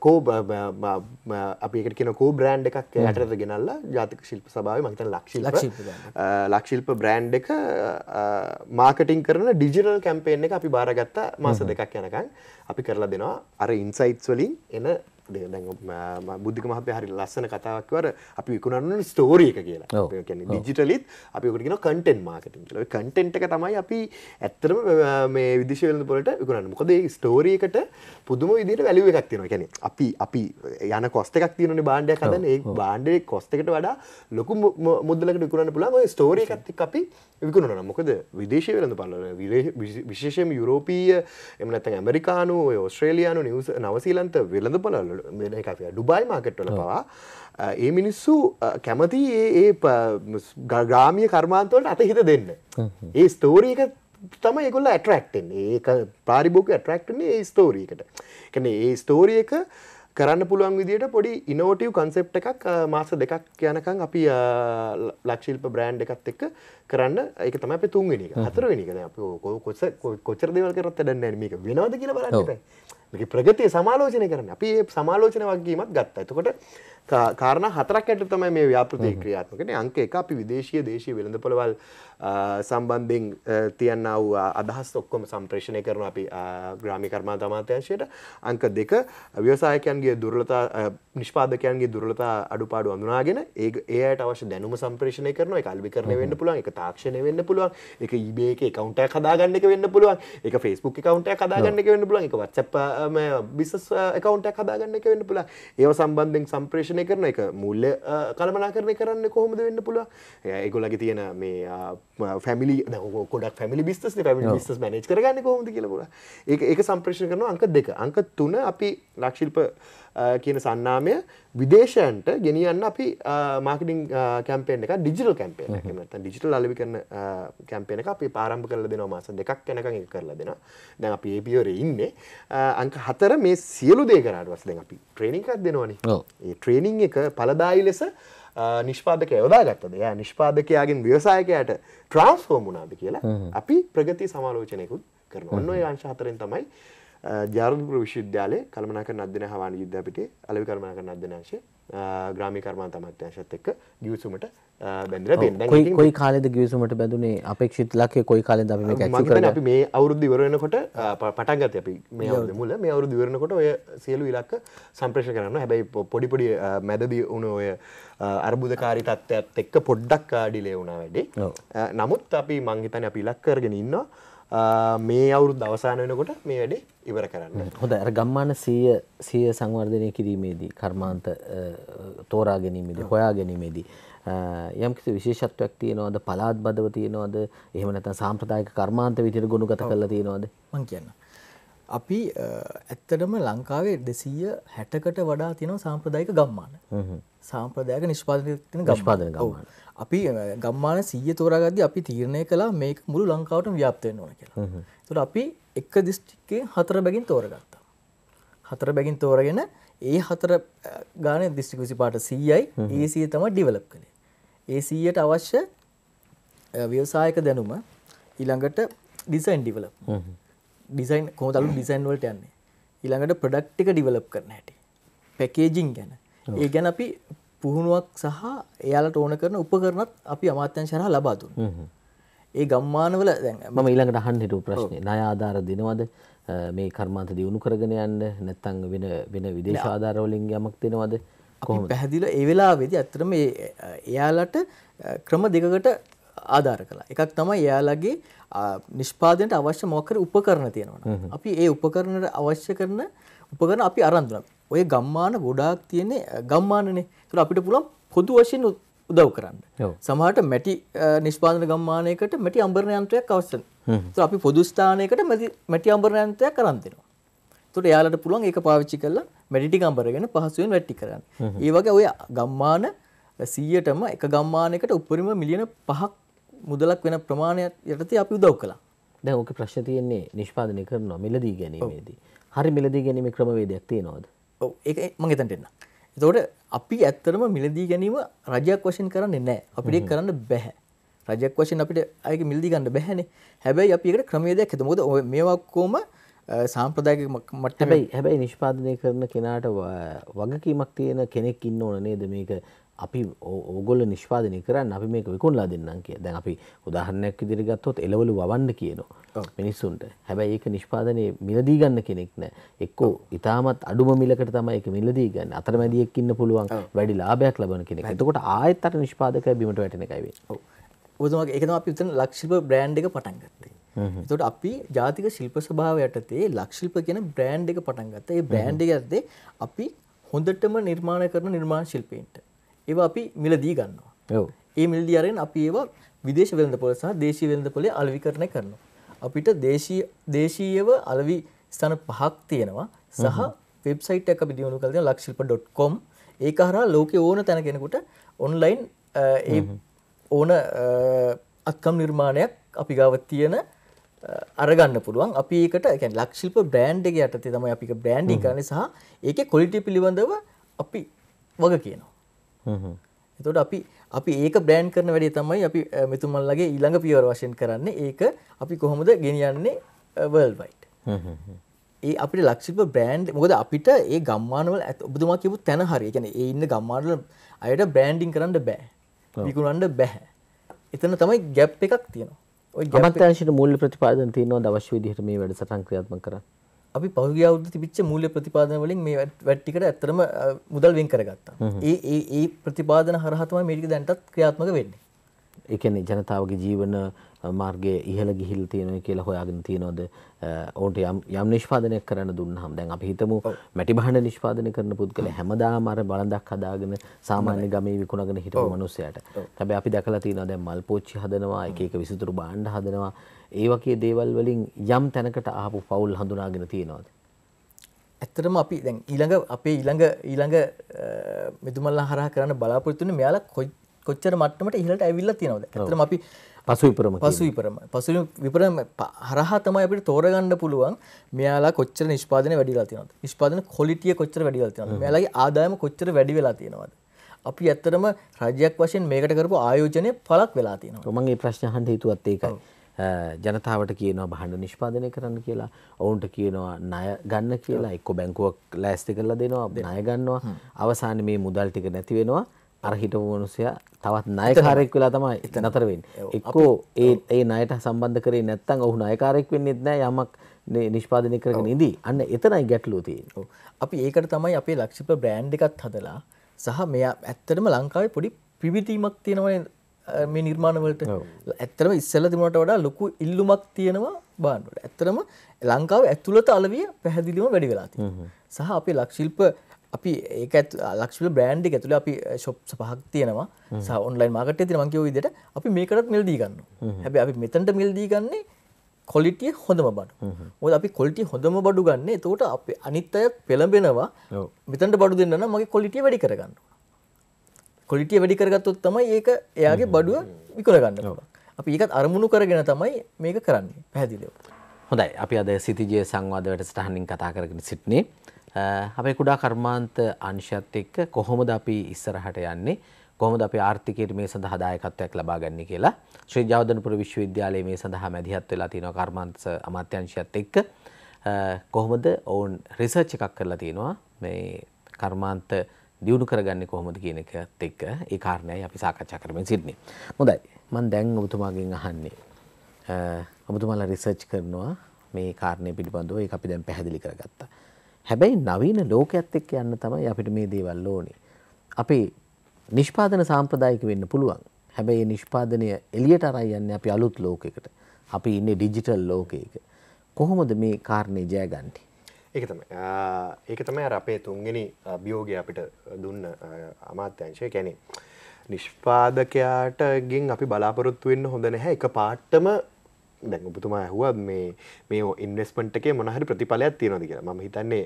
කෝ අපි එකට කියන කෝ බ්‍රන්් එකක් ඇටරද ගෙනල්ලා ජාතික ශිල්ප සභාව මහිත ලක්ෂි ලක්ෂිල්ප බ්‍රන්් එක මාකටින් කරන ඩිජිනල් කැම්පේෙන් එක අපි බාරගත්තා මාස දෙකක් යනකං අපි කරලා දෙනවා අර ඉන්සයිට්ස් වලින් එන දැ බුද්ධික මහත්ය හරි ලස්සන කතාවක්වර අපි විකුණන්න ස්තෝරියක කියලා ඩිජිටලිත් අපි කුටගෙන කටෙන් මාකටින් කියල කටෙන්ට්ක තමයි අපි ඇත්තරම මේ විදිශවල පොලට විකුණන්න මොකද ස්ටෝරියකට පුදුම විදිට වැලිුව එකක් තියෙන කැනෙ අපි අපි යන කොස්ත එකක් තියනේ බාණ්ඩය කදන ඒ බාණ්ඩේ කොස්තකට වඩා ලොකු මුදලකට විකුණන්න පුළම ස්ටෝරිය එකත්ති අපි විකුණන මොකද විදේශය වෙලඳ පල්ල විශේෂම යුරෝපීය එමනත ඇමරිකානු ඔස්ට්‍රේලයානු නිවස නවසීලන්ත වෙළඳ පලල්ල වල වෙන එකක් ඩුබයි මාකට් වල පවා ඒ මිනිස්සු කැමති ඒ ග්‍රාමිය කර්මාන්තවලට අත හිත දෙන්න ඒ ස්තෝරීක තම ඒගොල්ල ඇටරක්ටෙන් ඒ පාරිභෝක ඇටරක්ටනේ ඒ ස්තෝරීකට කැන ඒ ස්තෝරිය එක කරන්න පුළුවන් විදිට පොඩි ඉනෝටව් කන්සෙප් එකක් මාස දෙකක් යනකං අපි ලක්ෂිල්ප බ්‍රෑන්් එකත් එක්ක කරන්න එක තම අප තුන්වෙනික හතරවෙනිකද අප කොස කොච්චර දෙවල් කරත් ඩන්න නමික වෙනවාද කියල බලන්න මේක ප්‍රගතිය සමාලෝචනය කරන්නේ. අපි මේ සමාලෝචන වගකීමත් ගත්තා. එතකොට කාරණා හතරක් ඇතුළත තමයි මේ ව්‍යාපෘති ක්‍රියාත්මක වෙන්නේ. අංක 1 අපි විදේශීය දේශීය වෙළඳපොළවල් සම්බන්ධයෙන් තියන්න වූ අදහස් ඔක්කොම සම්ප්‍රේෂණය කරන අපි ග්‍රාමි කර්මාන්ත අමාත්‍යංශයට අංක දෙක ව්‍යවසායකයන්ගේ දුර්ලතා නිෂ්පාදකයන්ගේ දුර්ලතා අඩුපාඩු අඳුනාගෙන ඒ ඒයට අවශ්‍ය දැනුම සම්ප්‍රේෂණය කරන එක අල්බිකරණය වෙන්න පුළුවන් එක තාක්ෂණය වෙන්න පුළුවන් එක eBay එකේ account එකක් හදාගන්න එක වෙන්න පුළුවන් එක Facebook account එකක් හදාගන්න එක වෙන්න පුළුවන් එක WhatsApp business account එකක් හදාගන්න එක වෙන්න පුළුවන් ඒව සම්බන්ධයෙන් සම්ප්‍රේෂණය කරන එක මූල්‍ය කළමනාකරණය කරන්න කොහොමද වෙන්න පුළුවන් ඒගොල්ලගේ තියෙන මේ ෆැමිලි ගොඩක් ෆැමි බිස්ස පැමි බිස්ස මනජ් කරගන්න කොද කියලපුර ඒ ඒක සම්ප්‍රේෂණ කරන අංක දෙක අංක තුන අපි ලක්ෂිල්ප කියන සන්නාමය විදේශයන්ට ගෙනියන්න අපි මාකටින් කැම්පේන එක ඩිජිටල් කැම්පේන මත ඩිජිටල් අලි කරන කැම්පේන එක අපි පාරම්භ කරල දෙන මාස දෙකක් යැනක කරලා දෙෙන දැන් අපි ඒපියෝර ඉන්නේ අංක හතර මේ සියලු දේකරට වස්ද අපි ට්‍රේනිිකක් දෙනවනේ ඒ ට්‍රේනිං එක පලදායි ලෙස නිෂ්පාදක යොදාගත්තද යා නිෂ්පාදකයාගෙන් ව්‍යවසායකයට ට්‍රන්ස්ෆෝර්ම් වුණාද කියලා අපි ප්‍රගති සමාලෝචනයකුත් කරන ඔන්න ඔය අංශ හතරෙන් තමයි ජාරදුපුර විශ්වවිද්‍යාලයේ කළමනාකරණ අධ්‍යයන හා වාණිජ විද්‍යාපීඨයේ අලෙවි කළමනාකරණ අධ්‍යයනාංශයේ ග්‍රාමි කර්මාන්තමත්‍යංශත් එක්ක ගිවිසුමට බැඳලා තියෙනවා. කොයි කොයි කාලෙද ගිවිසුමට බැඳුනේ අපේක්ෂිත ලක්ෂය කොයි කාලෙද අපි මේක ඇක්ටිව් කරන්නේ? අපි මේ අවුරුදු ඉවර වෙනකොට පටන් ගත්තේ අපි මේ අවුරුදු මුල මේ අවුරුදු ඉවර වෙනකොට ඔය සියලු ඉලක්ක සම්ප්‍රේෂණය කරනවා. හැබැයි පොඩි පොඩි මැදදී වුණ ඔය අර්බුදකාරී තත්ත්වයක් එක්ක පොඩ්ඩක් ඩිලේ වුණා වැඩි. නමුත් අපි මං හිතන්නේ අපි ඉලක්ක කරගෙන ඉන්නවා. මේ අවුරුත් දවසාන වෙනකොට මේ වැඩේ ඉවර කරන්න හොඳ ඇර ගම්මාන සීය සිය සංවර්ධනය කිරීමේදී කර්මාන්ත තෝරා ගැනීමේදී හොයා ගැනීමේදී යම් කිසි විශේෂත්වයක් තියෙනවද පලාත් බදව තියෙනවද එහෙම නැත්නම් සාම්ප්‍රදායික කර්මාන්ත විදිහට ගොනුගත කරලා තියෙනවද මම කියන්න අපි ඇත්තටම ලංකාවේ දෙසීය හැටකට වඩා තියෙනවා සාම්ප්‍රදායික ගම්මාන සාම්ප්‍රදායක නිෂ්පාදන ගස්්පාදන ගම්මාන අපි ගම්මාන සීය තෝරාගදදි අපි තීරණය කලා මේ මුළු ලංකාවට ව්‍යාප්තයෙන් ඕන කියලා තුර අපි එක්ක දිස්්ටික්කේ හතර බැගින් තෝරගත්තා හතර බැගින් තෝරගෙන ඒ හතර ගාන දිස්ටිකුසි පාට සීයයි ඒසිය තම ඩිවලප් කළේ ඒ සීයට අවශ්‍ය ව්‍යවසායක දැනුම ඊළඟට ඩිසයින් ඩිවලප් ඩිසයින් කොමතලු ඩිසයින්වලට යන්නේ ඉළඟට ප්‍රඩක්් එක ඩිවලප් කරන හැට පැකේජිං ගැන ඒ oh. ගැන අපි පුහුණුවක් සහ එයාලට ඕන කරන උපකරනත් අපි අමාත්‍යන් ශරහ ලබාතුන් ඒ ගම්මානවල ම ඊළඟට හන්ට ප්‍රශ්නය නයාආධාර දෙනවද මේ කර්මාන්ත දියුණු කරගෙන යන්න නැත්තං වෙන වෙන විදේශ ආධාරවලින් යමක් දෙනවද කොහොම පැහැදිල ඒ වෙලා වෙදි ඇත්තරම එයාලට ක්‍රම දෙකකට ආධාර කළා. එකක් තමයි එයාලගේ නිෂ්පාදනයට අවශ්‍ය මොකක්ද උපකරණ තියෙනවා. අපි ඒ උපකරණට අවශ්‍ය කරන උපකරණ අපි අරන් ඔය ගම්මාන ගොඩාක් තියෙන්නේ ගම්මානනේ. ඒක අපිට පුළුවන් පොදු වශයෙන් උදව් කරන්න. සමහරට මැටි නිෂ්පාදන ගම්මානයකට මැටි අඹරණ යන්ත්‍රයක් අවශ්‍ය වෙනවා. අපි පොදු ස්ථානයකට මැටි අඹරණ යන්ත්‍රයක් කරන් දෙනවා. ඒතකොට එයාලට පුළුවන් ඒක පාවිච්චි කරලා මැටි ටික අඹරගෙන පහසුවෙන් වැටි කරන්න. ඒ වගේ ඔය ගම්මාන 100ටම එක ගම්මානයකට උපරිම මිලියන 5ක් මුදලක් වෙන ප්‍රමාණයක් යටතේ අපි උදව් කළා. දැන් ඔක ප්‍රශ්න තියෙන්නේ නිෂ්පාදනය කරනවා මිලදී ගැනීමේදී. හරි මිලදී ගැනීමේ ක්‍රමවේදයක් තියෙනවද? ඔව් ඒක මම හිතන්ට එන්න. එතකොට අපි ඇත්තටම මිලදී ගැනීම රජයක් වශයෙන් කරන්නේ නැහැ. අපිට කරන්න බෑ. රජයක් වශයෙන් අපිට අයක මිලදී ගන්න බැහැනේ. හැබැයි අපි ඒකට ක්‍රමවේදයක් හදමු. මොකද ඔය මේවා කොහොම සාම්ප්‍රදායක මට්ටමේ හැබැයි හැබැයි නිෂ්පාදනය කරන කෙනාට වගකීමක් තියෙන කෙනෙක් ඉන්න ඕන නේද මේක අපි ඕගොල්ල නිෂ්පාදනය කරන්න අපි මේක විකුණලා දෙන්නම් කිය දැන් අපි උදාහරණයක් ඉදිරිගත්තොත් එලවලු වවන්න කියනවා මිනිස්සුන්ට හැබැයි ඒක නිෂ්පාදනය මිලදී ගන්න කෙනෙක් නෑ එක්කෝ ඉතාමත් අඩුම මිලකට තමයි ඒක මිලදී ගන්න අතරමැදියෙක් ඉන්න පුළුවන් වැඩි ලාභයක් ලබන කෙනෙක් එතකොට ආයෙත් අර නිෂ්පාදකය බිමට වැටෙන එකයි වෙන්නේ ඔව් ඒකම අපි උතන ලක්ෂිප බ්‍රෑන්ඩ් එක පටන් ගත්තේ එතකොට අපි ජාතික ශිල්ප සභාව යටතේ ලක්ෂිල්ප කියන බ්‍රෑන්ඩ් එක පටන් ගත්තා. ඒ බ්‍රෑන්ඩ් එක යටතේ අපි හොඳටම නිර්මාණය කරන නිර්මාණ ශිල්පීන්ට ඒවා අපි මිලදී ගන්නවා. ඔව්. ඒ මිලදී අරගෙන අපි ඒවා විදේශ වෙළඳපොළ සහ දේශීය වෙළඳපොළේ අලෙවිකරණය කරනවා. අපිට දේශීය දේශීයව අලෙවි ස්ථාන පහක් තියෙනවා සහ වෙබ්සයිට් එකක් අපි දියුණු කරලා තියෙනවා lakshilpa.com. ඒක හරහා ලෝකේ ඕන තැන කෙනෙකුට ඔන්ලයින් ඒ ඕන අත්කම් නිර්මාණයක් අපි ගාව තියෙන අරගන්න පුළුවන් අපි ඒකට يعني ලක්ෂිල්ප බ්‍රෑන්ඩ් එක යටතේ තමයි අපි ඒක බ්‍රෑන්ඩින් කරන්නේ සහ ඒකේ ක්වොලිටි පිළිබඳව අපි වග කියනවා එතකොට අපි අපි ඒක බ්‍රෑන්ඩ් කරන වැඩේ තමයි අපි මෙතුමන්ලගේ ඊළඟ පියවර වශයෙන් කරන්නේ ඒක අපි කොහොමද ගෙනියන්නේ වර්ල්ඩ් වයිඩ්. ඒ අපිට ලක්ෂිප බ්‍රෑන්ඩ් මොකද අපිට ඒ ගම්මානවල ඔබතුමා කියපු තැන හරි. ඒ කියන්නේ ඒ ඉන්න ගම්මානවල අයට බ්‍රෑන්ඩින් කරන්න බෑ. විකුණන්න බෑ. එතන තමයි ගැප් එකක් තියෙනවා. ඔය ගැප් අමාත්‍යාංශයේ මූල්‍ය ප්‍රතිපාදන තියෙනවා දවස් විදිහට මේ වැඩසටහන් ක්‍රියාත්මක කරන්න. අපි පහුගිය අවුරුද්දේ තිබිච්ච මූල්‍ය ප්‍රතිපාදන වලින් මේ වැට් ටිකට ඇත්තටම මුදල් වෙන් කරගත්තා. ඒ ඒ ඒ ප්‍රතිපාදන හරහා තමයි මේක දැන්ටත් ක්‍රියාත්මක වෙන්නේ. ඒ කියන්නේ ජනතාවගේ ජීවන මාර්ගයේ ඉහළ ගිහිල් තියෙනවා කියලා හොයාගෙන තියනවද ඔවුන්ට යම් යම් නිෂ්පාදනයක් කරන්න දුන්නහම දැන් අපි හිතමු මැටි භාණ්ඩ නිෂ්පාදනය කරන පුද්ගලයා හැමදාම අර බලන්දක් හදාගෙන සාමාන්‍ය ගමේ විකුණගෙන හිටපු මිනිස්සයාට. හැබැයි අපි දැකලා තියෙනවා දැන් මල් පෝච්චි හදනවා, එක එක විසිතුරු භාණ්ඩ හදනවා. ඒ වගේ දේවල් වලින් යම් තැනකට ආපු පවුල් හඳුනාගෙන තියෙනවද? ඇත්තටම අපි දැන් ඊළඟ අපේ ඊළඟ ඊළඟ මෙතුමල්ලා හරහා කරන්න බලාපොරොත්තු වෙන මෙයාලා කොච්චර මට්ටමට ඉහළට ඇවිල්ලා තියෙනවද? ඇත්තටම අපි පසු විපරම පසු විපරම පසු විපරම හරහා තමයි අපිට තෝරගන්න පුළුවන් මෙයාලා කොච්චර නිෂ්පාදනය වැඩිලා තියෙනවද නිෂ්පාදන ක්වොලිටිය කොච්චර වැඩිලා තියෙනවද මෙයාලගේ ආදායම කොච්චර වැඩි වෙලා තියෙනවද අපි ඇත්තටම රජයක් වශයෙන් මේකට කරපු ආයෝජනය පළක් වෙලා තියෙනවා මම මේ ප්‍රශ්න අහන්න හේතුවත් ඒකයි ජනතාවට කියනවා බහඬ නිෂ්පාදනය කරන්න කියලා ඔවුන්ට කියනවා ණය ගන්න කියලා එක්ක බැංකුවක් ලෑස්ති කරලා දෙනවා ණය ගන්නවා අවසානයේ මේ මුදල් ටික නැති වෙනවා අර හිටපු මිනිසයා තවත් ණයකාරයෙක් වෙලා තමයි නතර වෙන්නේ. එක්කෝ ඒ ඒ ණයට සම්බන්ධ කරේ නැත්නම් ඔහු ණයකාරයෙක් වෙන්නේත් නැහැ යමක් නිෂ්පාදනය කරගෙන ඉදී. අන්න එතනයි ගැටලුව තියෙන්නේ. අපි ඒකට තමයි අපේ ලක්ෂිප බ්‍රෑන්ඩ් එකත් හදලා සහ මෙයා ඇත්තටම ලංකාවේ පොඩි පිවිතීමක් තියෙනවා මේ නිර්මාණවලට. ඇත්තටම ඉස්සෙල්ලා තිබුණට වඩා ලොකු ඉල්ලුමක් තියෙනවා බාණ්ඩවලට. ඇත්තටම ලංකාව ඇතුළත අලවිය පැහැදිලිවම වැඩි වෙලා තියෙනවා. සහ අපේ ලක්ෂිල්ප අපි ඒක ලක්ෂල බ්‍රන්ඩ් ඇතුළ අපි ශොප් සපහක් තියෙනවා සවන්ලයි මාකට තින මංකව විදට අපි මේකටත් මිල්දීගන්න හැබ අපි මෙතන්ට මිල්දීගන්නේ කොලිටිය හොඳම බඩු මොද අපි කොලිටි හොඳම බඩු ගන්න තෝට අප අනිත් අය පෙළඹෙනවා මෙතන්ට බඩු දෙන්න මගේ කොලිටිය වැඩි කරගන්න කොලිටිය වැඩි කරගත්තොත් තමයි ඒක එයාගේ බඩුව විකරගන්න අපි ඒකත් අරමුණු කරගෙන තමයි මේක කරන්න පැහැදිලව හොඳයි අපි අද සිතිජය සංවාධවට ස්ටහන්ින් කතා කරගෙන සිට්නේ අපේ කුඩා කර්මාන්ත අංශත් එක්ක කොහොමද අපි ඉස්සරහට යන්නේ කොහොමද අපි ආර්ථිකයට මේ සඳහා දායකත්වයක් ලබා ගන්න කියලා ශ්‍රී ජවදනපුර විශ්වවිද්‍යාලයේ මේ සඳහා මැදිහත් වෙලා තියෙනවා කර්මාන්ත අමාත්‍යාංශයත් එක්ක කොහොමද ඔවුන් රිසර්ච් එකක් කරලා තියෙනවා මේ කර්මාන්ත දියුණු කරගන්නේ කොහොමද කියන එකත් එක්ක ඒ කාරණේයි අපි සාකච්ඡා කරමින් සිටින්නේ. හොඳයි. මම දැන් ඔබතුමාගෙන් අහන්නේ ඔබතුමාලා රිසර්ච් කරනවා මේ කාරණේ පිළිබඳව ඒක අපි දැන් පැහැදිලි කරගත්තා. හැබැයි නවීන ලෝකයක්ත් එක්ක යන්න තමයි අපිට මේ දේවල් ඕනේ. අපි නිෂ්පාදන සාම්ප්‍රදායික වෙන්න පුළුවන්. හැබැයි නිෂ්පාදනය එළියට අරයි යන්නේ අපි අලුත් ලෝකයකට. අපි ඉන්නේ ඩිජිටල් ලෝකයක. කොහොමද මේ කාරණේ ජයගන්නේ? ඒක තමයි. ඒක තමයි අර අපේ තුන්වෙනි අභියෝගය අපිට දුන්න අමාත්‍යංශය. කියන්නේ නිෂ්පාදකයාටගෙන් අපි බලාපොරොත්තු වෙන්න හොඳ නැහැ. එක පාටම දැන් ඔබතුමා ඇහුවා මේ මේ ඉන්වස්මට එකේ මොනහරි ප්‍රතිඵලයක් තියෙනවද කියලා මම හිතන්නේ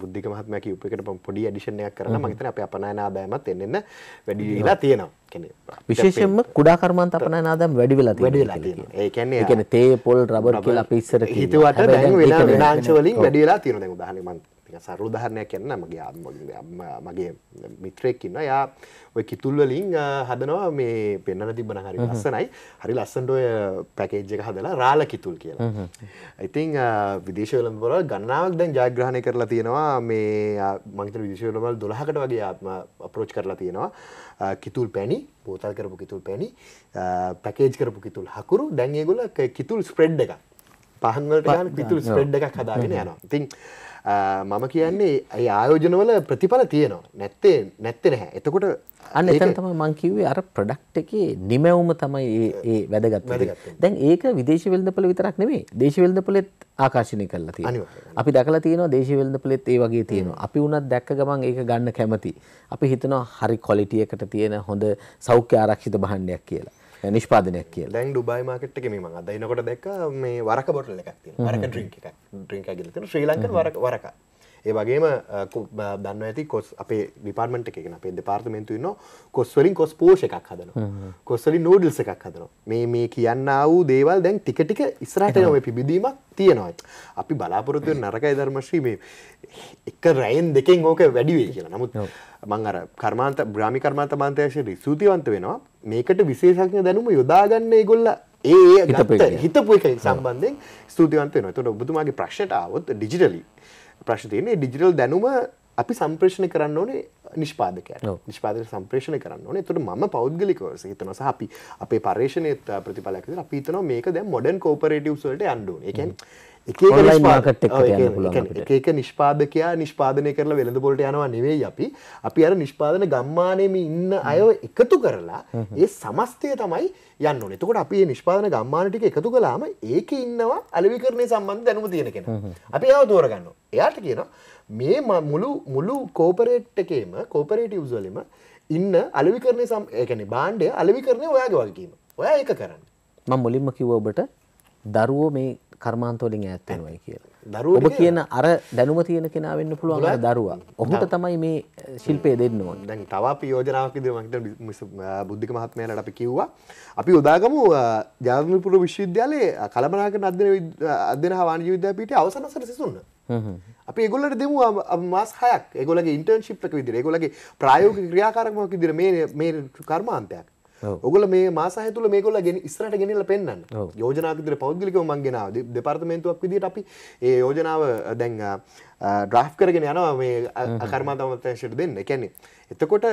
බුද්ධික මහත්මයා කියූප එකට මම පොඩි ඇඩිෂන් එකක් කරලා මම හිතන්නේ අපේ අපනයන ආදායමත් එන්න එන්න වැඩි වෙලා තියෙනවා කියන්නේ විශේෂයෙන්ම කුඩා කර්මාන්ත අපනයන ආදායම වැඩි වෙලා තියෙනවා වැඩි වෙලා තියෙනවා ඒ කියන්නේ ඒ කියන්නේ තේ පොල් රබර් කියලා අපි ඉස්සර හිතුවට දැන් වෙන වෙනාංශ වලින් වැඩි වෙලා තියෙනවා දැන් උදාහරණයක් මම සරල උදාහරණයක් කියන්න මගේ මගේ මිත්‍රයෙක් ඉන්න යා ඔය කිතුල්වලින් හදනවා මේ පෙන්න්න තිබන හරි ලස්සනයි හරි ලස්සන්ට ඔය පැකේජ් එක හදලා රාල කිතුල් කියලා. ඉතිං විදේශවලම් බොර ගන්නාවක් දැන් ජයග්‍රහණය කරලා තියෙනවා මේ මංතර විදේශවලමල් දොළහකට වගේ ආත්ම අපරෝච් කරලා තියෙනවා කිතුල් පැණි පෝතල් කරපු කිතුල් පැණි පැකේජ් කරපු කිතුල් හකුරු දැන්ඒගොල කිතුල් ස්ප්‍රෙඩ් එක පහන්වලට කිතුල් ස්ප්‍රෙඩ් එකක් හදාගෙන යනවා තිං. මම කියන්නේ ඇයි ආයෝජනවල ප්‍රතිඵල තියෙනවා නැත්තේ නැත්තේ නැහැ එතකොට අන්න එතන තමයි මම කිව්වේ අර ප්‍රොඩක්ට් එකේ නිමැවුම තමයි ඒ වැදගත් දැන් ඒක විදේශ වෙළඳපොළ විතරක් නෙමෙයි දේශ වෙළඳපොළෙත් ආකර්ෂණය කරලා තියෙනවා අපි දැකලා තියෙනවා දේශ වෙළඳපොළෙත් ඒ වගේ තියෙනවා අපි උනත් දැක්ක ගමන් ඒක ගන්න කැමති අපි හිතනවා හරි ක්වොලිටි එකට තියෙන හොඳ සෞඛ්‍ය ආරක්ෂිත භාණ්ඩයක් කියලා නිෂ්පාදනයක් කිය දැන් ඩුබයි මාකට් එක මේ මං අදයිනකොට දැක්ක මේ වරක බොටල් එකක් තියෙන වරක ඩ්‍රින්ක් එකක් ඩ්‍රින්ක් එකක් ගිලතන ශ්‍රී ලංකන් වරක වරක ඒ වගේම දන්න ඇති කොස් අපේ විපාර්මට එකන අපේ දෙපාර්තමෙන්තු න්න කොස්වලින් කොස් පෝෂ එකක් හදන කොස්වලින් නෝඩල්ස එකක් හදන මේ මේ කියන්න වූ දේවල් දැන් ටික ටික ඉස්රට නොව පිබිදීමක් තියෙනවයි අපි බලාපොරොත්තුව නරකයි ධර්මශ්‍රී මේ එක රැයින් දෙකෙන් ඕක වැඩිවේ කියලා නමුත් මං අර කර්මාන්ත බ්‍රාමි කර්මාන්ත මාන්තයශයට සූතිවන්ත වෙනවා මේකට විශේෂඥ දැනුම යොදාගන්න ගොල්ල ඒ හිතපු එක සම්බන්ධෙන් ස්තුතිවන්ත වෙන තුට ඔබතුමාගේ ප්‍රශ්ට අවත් ඩිජිටලි ප්‍රශ්තියන්නේ ඩිජිටල් දැනුම අපි සම්ප්‍රේෂණ කරන්න ඕනේ නිෂ්පාදකය නිෂ්පාදක සම්ප්‍රේෂණ කරන්න ඕනේ තුට ම පෞද්ගලිකවස හිතනස අපි අපේ පර්ේෂණය ප්‍රතිඵලයක්ද අපිතන මේක දැ මොඩන් කෝපරේටව් සල්ට අන්ඩුව එකන් එක නිෂ්පාදකයා නිෂ්පාදනය කරලා වෙළඳ පොලට යනවා නෙවෙයි අපි අපි අර නිෂ්පාදන ගම්මානයම ඉන්න අය එකතු කරලා ඒ සමස්තය තමයි යන්න නතකොට අපි නිෂ්පාදන ගම්මානටික එකතු කලාම ඒක ඉන්නවා අලවිකරණය සම්බන්ධ දැනුම තියෙනකෙන අපි යාව තෝරගන්න එයාට කියන මේ මුළු මුළු කෝපරේට් එකේම කෝපරේටවස්වලම ඉන්න අලවිකරණය සම් ඒකන බාණ්ඩය අලවිකරණය ඔයාගේ වගකීම ඔයා ඒ කරන්න ම මුලින්ම කිවෝබට දරුවෝ මේ කර්මාන්ත වලින් ඈත් වෙනවයි කියලා. ඔබ කියන අර දැනුම තියෙන කෙනා වෙන්න පුළුවන් අර දරුවා. ඔහුට තමයි මේ ශිල්පය දෙන්න ඕනේ. දැන් තව අපි යෝජනාවක් ඉදිරියට මම හිතනවා බුද්ධික මහත්මයාලට අපි කිව්වා. අපි උදාගමු ජාතිපුර විශ්වවිද්‍යාලයේ කලමනාකරණ අධ්‍යයන අධ්‍යයන හා වාණිජ විද්‍යාපීඨයේ අවසන් අසර සිසුන්න. අපි ඒගොල්ලන්ට දෙමු මාස් 6ක්. ඒගොල්ලන්ගේ ඉන්ටර්න්ෂිප් එක විදිහට, ඒගොල්ලන්ගේ ප්‍රායෝගික ක්‍රියාකාරකමක් විදිහට මේ මේ කර්මාන්තයක්. ඔගල මේ මාසාහ තුළ මේකොල ගෙන ස්රට ගෙනල පෙන්න්න යෝජනාකතර පෞද්ගලික මන්ගෙනාව දෙපර්තමේන්තුවක් විදිට අපි ඒ යෝජනාව දැන් ඩ්‍රාෆ් කරගෙන යනවා මේ කර්මාතමතශයට දෙන්න කැන්නේ එතකොට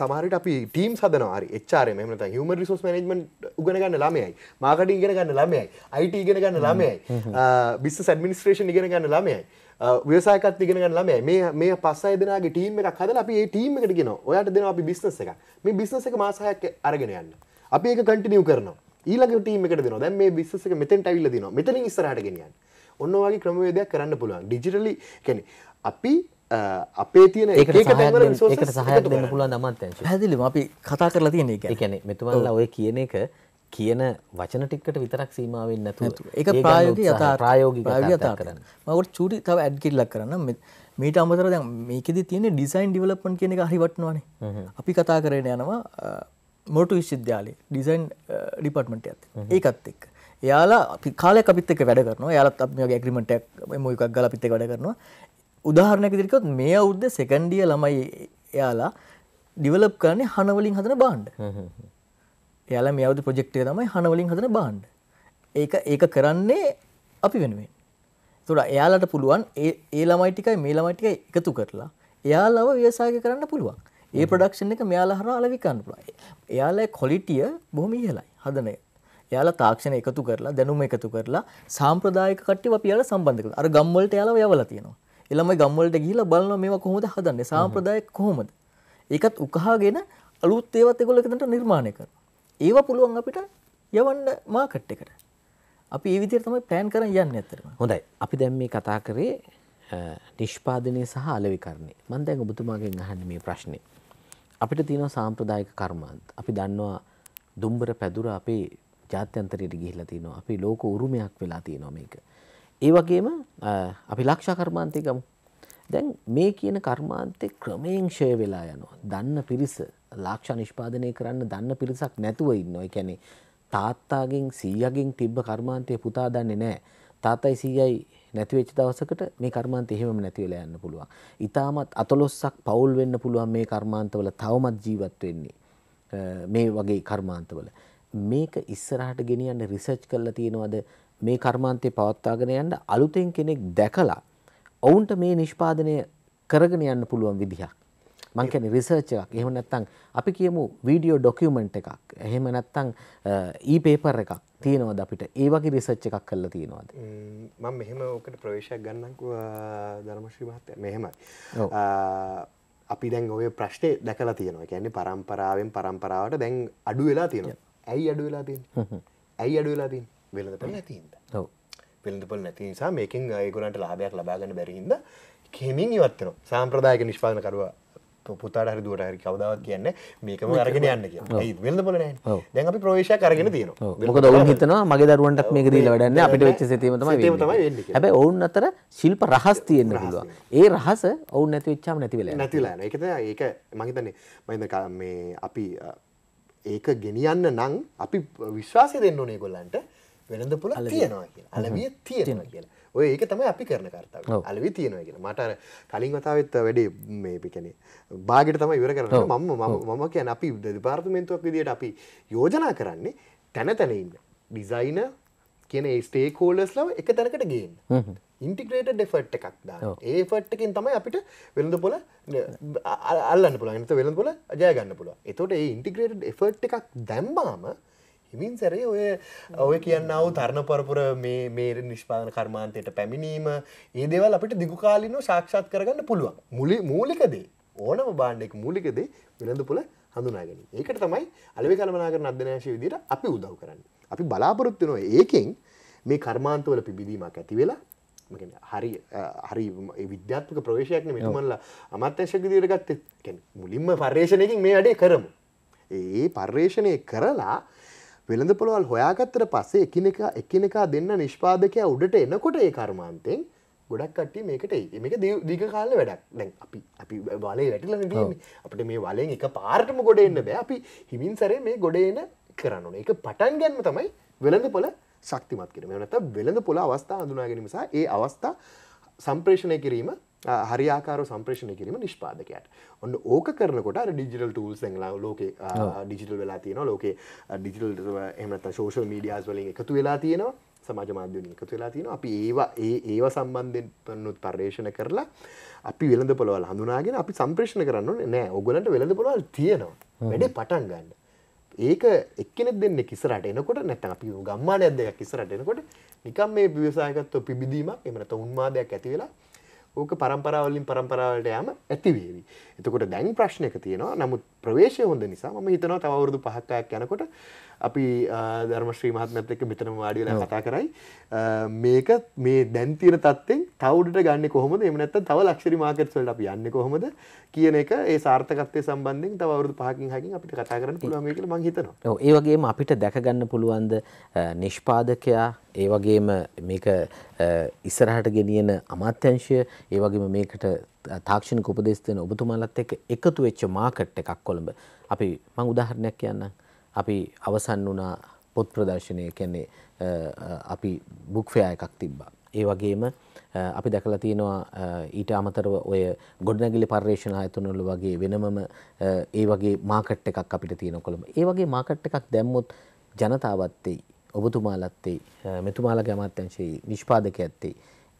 සමහරට අපි ටීම් සදනවාරි එච්චාරය මෙමත හම රිසෝස් මනෙජ්මන් උගෙනගන්න ළමයයි මාකට ඉගෙනගන්න ළමයයි අයිට ඉගෙනගන්න ළමයයි බිස් සඩමිනිස්ට්‍රේෂන් ඉගෙනගන්න ළමයයි ව්‍යසායකත් ඉගෙන ගන්න ළමයි මේ මේ පස් අය දෙනාගේ ටීම් එකක් හදලා අපි ඒ ටීම් එකට කියනවා ඔයාලට දෙනවා අපි බිස්නස් එකක් මේ බිස්නස් එක මාස 6ක් අරගෙන යන්න අපි ඒක කන්ටිනියු කරනවා ඊළඟ ටීම් එකට දෙනවා දැන් මේ බිස්නස් එක මෙතෙන්ට අවිල්ල දෙනවා මෙතනින් ඉස්සරහට ගෙනියන්න ඔන්න වගේ ක්‍රමවේදයක් කරන්න පුළුවන් ඩිජිටලි කැනෙ අපි අපේ තියන එකට සහයක් දෙන්න පුළුවන් නමත් පැදිලිම අපි කතා කරලා තියෙන එක එකැනෙ මෙතුමල්ලා ඔය කියන එක කියන වචන ටික්කට විතරක් සීමාවෙන් නැතු එක ප්‍රායෝග යතා ප්‍රායෝගි යතා කරන්න මවට චුටි තව ඇඩ්කිල්ලක් කරන්න මීට අමතර දැ මේකෙද තියෙන ඩිසයින් ඩිවලප්මන් කියන එක හරිවටනවානේ අපි කතා කරන යනවා මොටු විශ්විද්‍යාලේ ඩිසයින් ඩිපර්ට්මට ඇත් ඒකත් එක් යාලා අපි කාලය අපිත්තක වැඩ කරන යාලත් අපගේ ඇග්‍රිමටක් මොයකක් ගල පිත්තේ වැඩ කරනවා උදාහරණක දිරිකොත් මේ අවුද්ධ සෙකන්ඩිය ළමයි එයාලා ඩිවලප් කරන්නේ හනවලින් හදන බාන්්ඩ එයාලා මේ අවුරුදු ප්‍රොජෙක්ට් එක තමයි හන වලින් හදන බාණ්ඩ. ඒක ඒක කරන්නේ අපි වෙනුවෙන්. ඒතොර එයාලට පුළුවන් ඒ ඒ ළමයි ටිකයි මේ ළමයි ටිකයි එකතු කරලා එයාලව ව්‍යවසාය කරන්න පුළුවන්. ඒ ප්‍රොඩක්ෂන් එක මෙයාලා හරහා අලෙවි කරන්න පුළුවන්. එයාලේ ක්වොලිටිය බොහොම ඉහළයි හදන එක. එයාලා තාක්ෂණ එකතු කරලා දැනුම එකතු කරලා සාම්ප්‍රදායික කට්ටිය අපි යාලා සම්බන්ධ කරලා අර ගම් වලට යාලා යවලා තියෙනවා. ඒ ළමයි ගම් වලට ගිහිල්ලා බලනවා මේවා කොහොමද හදන්නේ සාම්ප්‍රදායික කොහොමද? ඒකත් උකහාගෙන අලුත් ඒවත් ඒගොල්ලෝ එකකට නිර්මාණය කරනවා. ඒව පුළුවන් අපිට යවන්න මාකට් එකට අපි ඒ විදිහට තමයි ප්ලෑන් කරන් යන්නේ ඇත්තටම හොඳයි අපි දැන් මේ කතා කරේ නිෂ්පාදනය සහ අලෙවිකරණය මම දැන් ඔබතුමාගෙන් අහන්නේ මේ ප්‍රශ්නේ අපිට තියෙන සාම්ප්‍රදායික කර්මාන්ත අපි දන්නවා දුම්බර පැදුර අපේ ජාත්‍යන්තරයට ගිහිලා තියෙනවා අපි ලෝක උරුමයක් වෙලා තියෙනවා මේක ඒ වගේම අපි ලක්ෂා කර්මාන්තය ගමු දැන් මේ කියන කර්මාන්තේ ක්‍රමයෙන් ෂය වෙලා යනවා. දන්න පිරිස ලාක්ෂ නිෂ්පාදනය කරන්න දන්න පිරිසක් නැතුව ඉන්නවා. ඒ කියන්නේ තාත්තාගෙන් 100ගෙන් තිබ්බ කර්මාන්තය පුතා දන්නේ නැහැ. තාත්තයි 100යි නැති වෙච්ච දවසකට මේ කර්මාන්තය එහෙමම නැති වෙලා යන්න පුළුවන්. ඊටමත් 14ක් පවුල් වෙන්න පුළුවන් මේ කර්මාන්තවල තවමත් ජීවත් වෙන්නේ. මේ වගේ කර්මාන්තවල. මේක ඉස්සරහට ගෙනියන්න රිසර්ච් කරලා තියෙනවද මේ කර්මාන්තේ පවත්වාගෙන යන්න අලුතෙන් කෙනෙක් දැකලා ඔවුන්ට මේ නිෂ්පාදනය කරගෙන යන්න පුළුවන් විදිහක්. මං කියන්නේ රිසර්ච් එකක්. එහෙම නැත්නම් අපි කියමු වීඩියෝ ඩොකියුමන්ට් එකක්. එහෙම නැත්නම් ඊ-පේපර් එකක් තියෙනවද අපිට? ඒ වගේ රිසර්ච් එකක් කරලා තියෙනවද? මම මෙහෙම ඔකට ප්‍රවේශයක් ගන්නම්කෝ ධර්මශ්‍රී මහත්තයා. මෙහෙමයි. අපි දැන් ඔය ප්‍රශ්නේ දැකලා තියෙනවා. කියන්නේ પરම්පරාවෙන් પરම්පරාවට දැන් අඩු වෙලා තියෙනවා. ඇයි අඩු වෙලා තියෙන්නේ? ඇයි අඩු වෙලා තියෙන්නේ? වෙළඳපොළ නැති හින්දා. ඔව්. පිළිඳපොල් නැති නිසා මේකින් ඒගොලන්ට ලාභයක් ලබාගන්න බැරිහිද කෙමින් ඉවත්තන සාම්ප්‍රදායක නිෂ්පාන කරවා පුතාට හරි දුවට හරි කවදාවත් කියන්න මේකම අරගෙන යන්න වෙල්ද පොලන දැන් අපි ප්‍රවේශ කරගෙන තියෙන මොක දවන් හිතනවා මගේ දරුවන්ටත් මේක දීලා වැඩන්න අපිට වෙච්ච සේතීමතම හැබැයි ඔවුන් අතර ශිල්ප රහස් තියෙන්න පුළුවන් ඒ රහස ඔවුන් නැති වෙච්චාම නැති වෙලා නැතිලා ඒක ඒක මම හිතන්නේ මම මේ අපි ඒක ගෙනියන්න නම් අපි විශ්වාසය දෙන්න ඕනේ ඒගොල්ලන්ට වෙළඳ පුල තියෙනවා කිය අලවිය තියෙනවා කියලා ඔය ඒක තමයි අපි කරන කර්තාව අලවි තියෙනවා කියෙන මට කලින් වතාවත් වැඩේ මේ පිකැනේ බාගට තම ඉවර කරන මම මම කියන අපි දෙපාර්තමෙන්තුවක් විදියට අපි යෝජනා කරන්නේ තැන තැනඉන්න ඩිසයින කියන ස්ටේකෝලස් ලව එක තැනකට ගේන්න ඉන්ටිග්‍රේට ඩෙෆට් එකක් දා ඒ ෆට්කින් තමයි අපිට වෙළඳ පොල අල්ලන්න පුළ ඇත වෙළඳ පොල ජයගන්න පුළ එතොට ඒ ඉන්ටිග්‍රේට ෆට් එකක් දැම්බාම හිමින් සැරේ ඔය ඔය කියන්නාව තරණ පරපුර මේ මේර නිෂ්පාන කර්මාන්තයට පැමිණීම ඒ දෙවල් අපිට දිගුකාලින ශක්ෂත් කරගන්න පුළුවන් මුලි මූලිකදේ ඕනම බාණ්ඩෙක් මූලිකදේ විලඳ පුල හඳුනාගෙන ඒකට තමයි අලවි කළමනා කරන අධ්‍යනශය විදිට අපි උදව් කරන්න අපි බලාපොරොත්තු නොව ඒකෙන් මේ කර්මාන්තවල පිබිදීමක් ඇති වෙලා හරි හරි විද්‍යාත්මක ප්‍රවේශයක්න මෙතුමල්ල අමත්‍යශක දිරගත්තත් මුලින්ම පර්ේෂණයකින් මේ අඩේ කරමු ඒ පර්ේෂණය කරලා වෙළඳ පොළොවල් හොයාගත්තර පස්සේ එකනෙක එකනෙකා දෙන්න නිෂ්පාදකය උඩට එනකොට ඒ කර්මාන්තයෙන් ගොඩක් කට්ටි මේකට ඒ මේක දිග කාල වැඩක් දැන් අපි අපි වලේ වැටල අපට මේ වලෙන් එක පාර්ටම ගොඩ එන්න බෑ අපි හිමින් සරේ මේ ගොඩේන කරන්න එක පටන් ගැන්ම තමයි වෙළඳ පොළ ශක්තිමත් කිරීම නැත වෙළඳ පොළ අවස්ථා හඳුනාගැනීම සහ ඒ අවස්ථා සම්ප්‍රේෂණය කිරීම හරියාකාර සම්ප්‍රේෂණය කිරීම නිෂ්පාදකයට ඔන්න ඕක කරනකොට ඩිජිටල් ටූල් සැලා ලෝක ඩිජිටල් වෙලා තියෙන ලෝක ඩිජිටල් එමත ශෝෂල් මීඩියස් වලින් එකතු වෙලා තියෙනවා සමාජ මාධ්‍යනින් එකතු වෙලා තියෙන අපි ඒවා ඒ ඒව සම්බන්ධෙන් පනුත් පර්ේෂණ කරලා අපි වෙළඳ පොළවල් හඳුනාගෙන අපි සම්ප්‍රේෂණ කරන්න නෑ ඔගලන්ට වෙළඳ පොළවල් තියෙනවා වැඩේ පටන් ගන්න ඒක එක්කෙනෙ දෙන්න කිසරට එනකොට නැත අපි ගම්මානයක් දෙයක් කිසරට එනකොට නිකම් මේ පිවසායකත්ව පිබිදීමක් එමනත උන්මාදයක් ඇති වෙලා ඕක පරම්පරාවලින් පරම්පරාවට යම ඇතිවේවි. එතකොට දැන් ප්‍රශ්නයක තියෙනවා නමුත් ප්‍රවේශය හොඳ නිසා ම හිතනවා තවරුදු පහක්කයක් යනකොට අපි ධර්මශ්‍රී මහත්මත් එක්ක මෙතනම වාඩිලා කතා කරයි මේක මේ දැන් තියෙන තත්ත්වෙන් තවුඩට ගන්න කොහොමද එහෙම නැත්නම් තව ලක්ෂරි මාකට්ස් වලට අපි යන්නේ කොහොමද කියන එක ඒ සාර්ථකත්වයේ සම්බන්ධයෙන් තව අවුරුදු 5කින් 6කින් අපිට කතා කරන්න පුළුවන් වෙයි කියලා මම හිතනවා. ඔව් ඒ වගේම අපිට දැක ගන්න පුළුවන් ද නිෂ්පාදකයා ඒ වගේම මේක ඉස්සරහට ගෙනියන අමාත්‍යංශය ඒ වගේම මේකට තාක්ෂණික උපදෙස් දෙන ඔබතුමාලත් එක්ක එකතු වෙච්ච මාකට් එකක් කොළඹ. අපි මම උදාහරණයක් කියන්නම්. අපි අවසන් වුණා පොත් ප්‍රදර්ශනය කියන්නේ අපි බුක් ෆෙයා එකක් තිබ්බා. ඒ වගේම අපි දැකලා තියෙනවා ඊට අමතරව ඔය ගොඩනැගිලි පර්යේෂණ ආයතනවල වගේ වෙනමම ඒ වගේ මාකට් එකක් අපිට තියෙන කොළඹ. ඒ වගේ මාකට් එකක් දැම්මොත් ජනතාවත් එයි, ඔබතුමාලත් එයි, මෙතුමාලගේ අමාත්‍යංශයේ නිෂ්පාදකයත් එයි.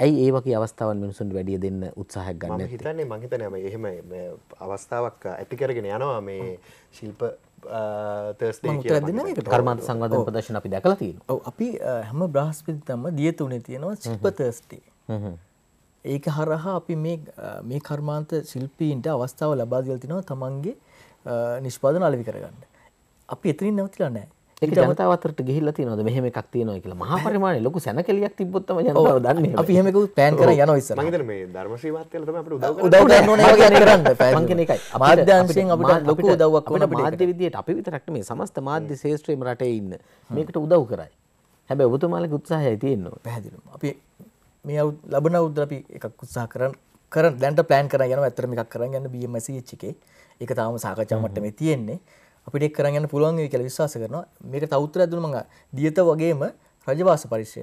ඇයි ඒ වගේ අවස්ථාවන් මිනිසුන්ට වැඩිය දෙන්න උත්සාහයක් ගන්න? මම හිතන්නේ මම හිතන්නේ එහෙම අවස්ථාවක් ඇති කරගෙන යනවා මේ ශිල්ප කර්මන්ත සංවධන ප්‍රදශන අපි දැකලා තියෙන අපි uh, හැම බ්‍රහස්පති තම දියතුනේ තියෙනවා ශිල්ප තර්ස්ටේ ඒක හරහා අපි මේ uh, කර්මාන්ත ශිල්පීන්ට අවස්ථාව ලබාදල් තිනවා තමන්ගේ uh, නිෂ්පාදන අලවි කරගන්න අපි එතනින් නැවතිලා නෑ ඒක ජනතාවතරට ගිහිල්ලා තියෙනවද මෙහෙම එකක් තියෙනවා කියලා මහා පරිමාණයේ ලොකු සැනකෙලියක් තිබ්බොත් තමයි ජනතාව දන්නේ අපි එහෙම එකක් පෑන් කරලා යනවා ඉස්සර මම හිතන්නේ මේ ධර්මශ්‍රීවත් කියලා තමයි අපිට උදව් කරන්න උදව් කරන්න ඕනේ වගේ කරන්න පෑන් මම කියන එකයි මාධ්‍ය අංශයෙන් අපිට ලොකු උදව්වක් වුණා මාධ්‍ය විදියට අපි විතරක් මේ සමස්ත මාධ්‍ය ශාස්ත්‍රයේම රටේ ඉන්න මේකට උදව් කරයි හැබැයි ඔබතුමාලගේ උත්සාහයයි තියෙන්නේ පැහැදිලිවම අපි මේ ලැබෙන අවුද්ද අපි එකක් උත්සාහ කරන් කරන් දැන්ට ප්ලෑන් කරන් යනවා ඇත්තටම එකක් කරන් යන්න BMSH එකේ ඒක තාම සාකච්ඡා මට්ටමේ තියෙන්නේ අපිට කරන්න පුළුවන් කියල විශවාස කරනවා මේක තවත්තර ඇතුළ මඟ දියත වගේම රජවාස පරිශ්ෂය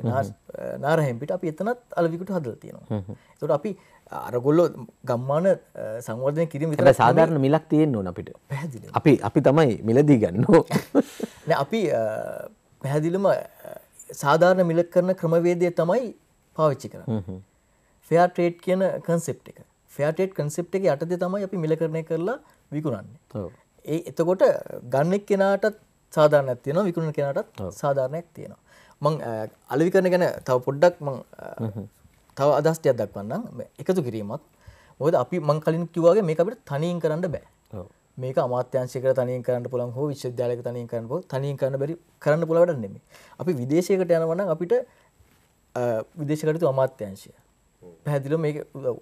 නාරහැම්පිට අපි එතනත් අලවිකුට හදල තියෙනවා තුට අපි අරගොල්ල ගම්මාන සංවර්ධය කිරීම විතර සාධාරණ මිලක් තියෙන් ඕන අපිට පැදිල අපි අපි තමයි මිලදී ගන්න [LAUGHS] අපි පැහැදිලම සාධාරණ මිල කරන ක්‍රමවේදය තමයි පාවිච්චි කර ෆයාටේට් කියන කන්සෙප් එක ෆයාටේට් කන්සෙප් එක යටද තමයි අපි මිල කරණය කරලා විකුණන්නේ ඒ එතකොට ගන්නෙක් කෙනාටත් සාධාරණයක් තියෙනවා විකුණන කෙනාටත් සාධාරණයක් තියෙනවා. මං අලෙවිකරණ ගැන තව පොඩ්ඩක් මං තව අදහස් ටිකක් දක්වන්නම්. එකතු කිරීමත් මොකද අපි මං කලින් කිව්වාගේ මේක අපිට තනියෙන් කරන්න බෑ. මේක අමාත්‍යංශයකට තනියෙන් කරන්න පුළුවන් හෝ විශ්වවිද්‍යාලයක තනියෙන් කරන්න පුළුවන් තනියෙන් කරන්න බැරි කරන්න පුළුවන් වැඩක් නෙමෙයි. අපි විදේශයකට යනවා නම් අපිට විදේශකටතු අමාත්‍යංශය පැහැදිලිව මේක උදව්.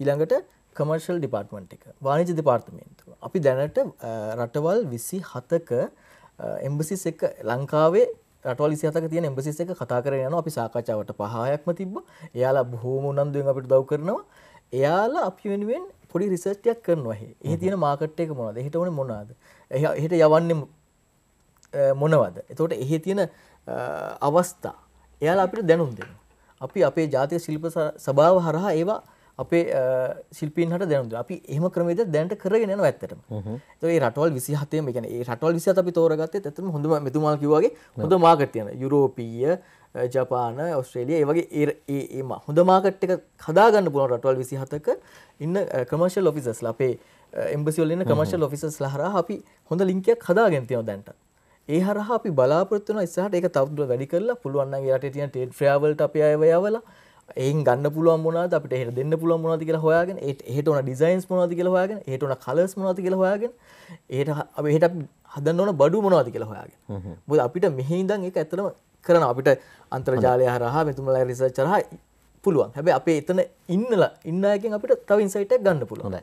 ඊළඟට කමර්ෂල් ඩිපාර්ට්මන්ට් එක වාණිජ්‍ය දෙපාර්තමේන්තුව අපි දැනට රටවල් විසි හතක එම්බසිස් එක ලංකාවේ රටවල සිතක තියෙන එම්බසිස් එක කතා කරන යනවා අපි සාකච්ඡාවට පහයක්ම තිබ්බා. එයාලා බොහොම උනන්දුවෙන් අපිට උදව් කරනවා. එයාලා අපි වෙනුවෙන් පොඩි රිසර්ච් එකක් කරනවා එහේ. එහේ තියෙන මාකට් එක මොනවද? එහෙට උනේ මොනවද? එහෙට යවන්නේ මොනවද? එතකොට එහේ තියෙන අවස්ථා එයාලා අපිට දැනුම් දෙනවා. අපි අපේ ජාතික ශිල්ප සභාව හරහා ඒවා අපේ ශිල්පීන් හට දැනුද අපි එහම ක්‍රමේද දැන්ට කරගෙන යන ඇත්තටම ඒ රටවල් විසිහතයම ගැන රටවල් විසි අපි තෝරගත්තේ ඇතම හොඳ මෙතුමා කිවගේ හොඳ මාකටයන යුරෝපීය ජපාන ඔස්ට්‍රේලිය ඒවගේ ඒම හොඳ මාකට් එක කදාගන්න පුලන රටවල් විසිහතක ඉන්න කමර්ශල් ඔෆිසස් ලපේ එම්බසිවල්ලන්න කමර්ශල් ඔෆිසස් ලහර අපි හොඳ ලින්කයක් කදාගැන්තියව දැන්ට ඒ හර අපි බලාපොත්තුන ස්සාට එක තවදුර වැඩි කරලා පුළුවන්ගේ යට තියන ටේට ්‍රාවල්ට අප අයවයාවලා ඒන් ගන්න පුළුව මොනාද අපිට හෙට දෙන්න පුළුව මොනාද කියලා හොයාගෙන ඒට ඕන ඩිසයින්ස් මොනාද කියලා හොයාගෙන ඒට ඕන කලර්ස් මොනාද කියලා හොයාගෙන ඒට අපි හෙට හදන්න ඕන බඩු මොනාද කියලා හොයාගෙන මොකද අපිට මෙහි ඉඳන් ඒක ඇත්තටම කරන අපිට අන්තර්ජාලය හරහා මෙතුමලා රිසර්ච් හරහා පුළුවන් හැබැයි අපේ එතන ඉන්නලා ඉන්න අයගෙන් අපිට තව ඉන්සයිට් එකක් ගන්න පුළුවන්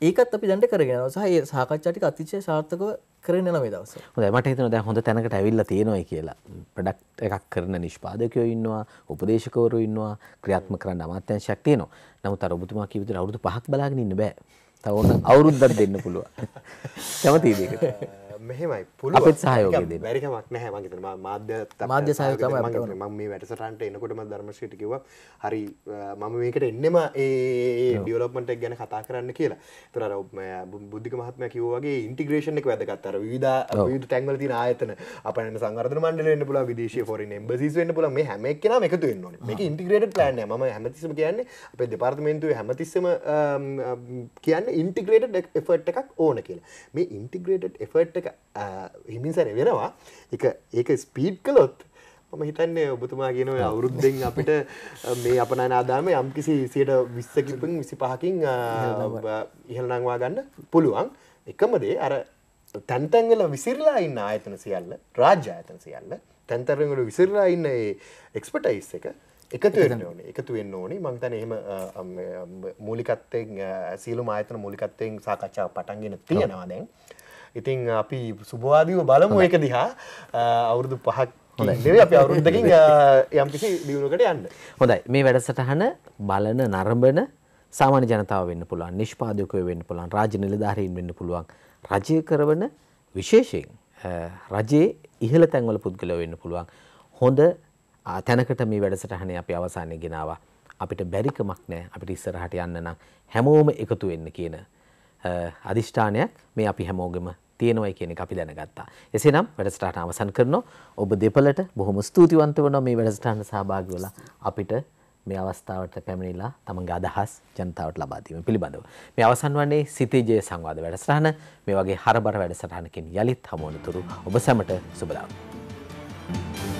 ඒකත් අපි දැන්ට කරගෙන යනවා සහ ඒ සාකච්ඡා ටික අතිශය සාර්ථකව කරන මේ දවස මට හිතන දැ හොඳ තැනකට ඇවිල්ල තියෙනවයි කියලා ප්‍රඩක්් එකක් කරන නිෂ්පාදකයෝ ඉන්නවා උපදේශකවරු ඉන්නවා ක්‍රියාත්ම කරන්න අමාත්‍යංශයක් තියනවා නමු තරබතුමා කිවිත අවුදු පහක් බලාගෙන ඉන්න බෑ තවන්න අවුරුද්දක් දෙන්න පුළුව [LAUGHS] කැමතිදකට මෙහෙමයි පුළුව සයෝග වැරිකමක් නැහැ මගේ මාධ්‍ය මාධ්‍ය සයකම ම මේ වැටසටන්ට එනකොටම ධර්මශයට කිව හරි මම මේකට එන්නම ඒ ඩියලොපමට ගැන කතා කරන්න කියලා තර බුද්ධි මහත්ම කිවගේ ඉන්ටිග්‍රේෂණ එක වැදගත්තර විධ විට ටැන්වල තින ආයතන අප සංගර මන්ඩලන්න පුල විදේශ ොර බසිස් වන්න පුල මේ හැමක්න එකතු න්න මේ ඉන්ටිග්‍රේට ලන්න ම හැමතිසම කියන්නේ අප දෙපාර්තමේන්තුව හැමතිස්සම කියන්න ඉන්ටිග්‍රේට එෆට් එකක් ඕන කියලා මේ ඉන්ටිග්‍රේට එෆට් එක හිමිසර වෙනවා එක ඒක ස්පීඩ් කලොත් ම හිතන්නේ ඔබතුමා ගෙන අවුරුද්දෙන් අපිට මේ අපන නාදාම යම්කිසි සියට විස්සකිපින් විසි පහකින් ඉහල්නංවා ගන්න පුළුවන් එකමදේ අර තැන්තැන්ගල විසිරලා ඉන්න ආයතන සියල්ල රාජ්‍ය ආයතන සියල්ල තැන්තරකට විසිරලා ඉන්න එක්ස්පටයිස් එක එකතු වෙන්න ඕනේ එකතු වෙන්න ඕනේ මං හිතන්නේ එහෙම මූලිකත්වයෙන් සීලු ආයතන මූලිකත්වයෙන් සාකච්ඡාව පටන් ගෙන තියෙනවා දැන් ඉතිං අපි සුභවාදීව බලමු එක දිහා අවුරුදු පහක් අප අවුරුද්දකින් යම්කිසි දියුණුකට යන්න හොඳයි මේ වැඩසටහන බලන නරඹන සාමාන්‍ය ජනතාව වෙන්න පුළුවන් නිෂ්පාදකය වෙන්න පුළුවන් රාජ්‍ය නිලධාරීන් වෙන්න පුළුවන් රජය කරවන විශේෂයෙන් රජයේ ඉහළ තැන්වල පුද්ගලව වෙන්න පුළුවන් හොඳ තැනකට මේ වැඩසටහනේ අපි අවසානය ගෙනවා අපිට බැරිකමක් නෑ අපිට ඉස්සරහට යන්න නම් හැමෝම එකතු වෙන්න කියන අධිෂ්ඨානයක් මේ අපි හැමෝගෙම තියෙනවයි කියන එක අපි දැනගත්තා. එසේනම් වැඩසටහන අවසන් කරනවා. ඔබ දෙපළට බොහොම ස්තුතිවන්ත වෙනවා මේ වැඩසටහන සහභාගී වෙලා අපිට මේ අවස්ථාවට පැමිණිලා තමන්ගේ අදහස් ජනතාවට ලබා දීම පිළිබඳව. මේ අවසන් වන්නේ සිතීජය සංවාද වැඩසටහන. මේ වගේ හරබර වැඩසටහනකින් යලිත් හමුවනතුරු ඔබ සැමට සුබ දවසක්.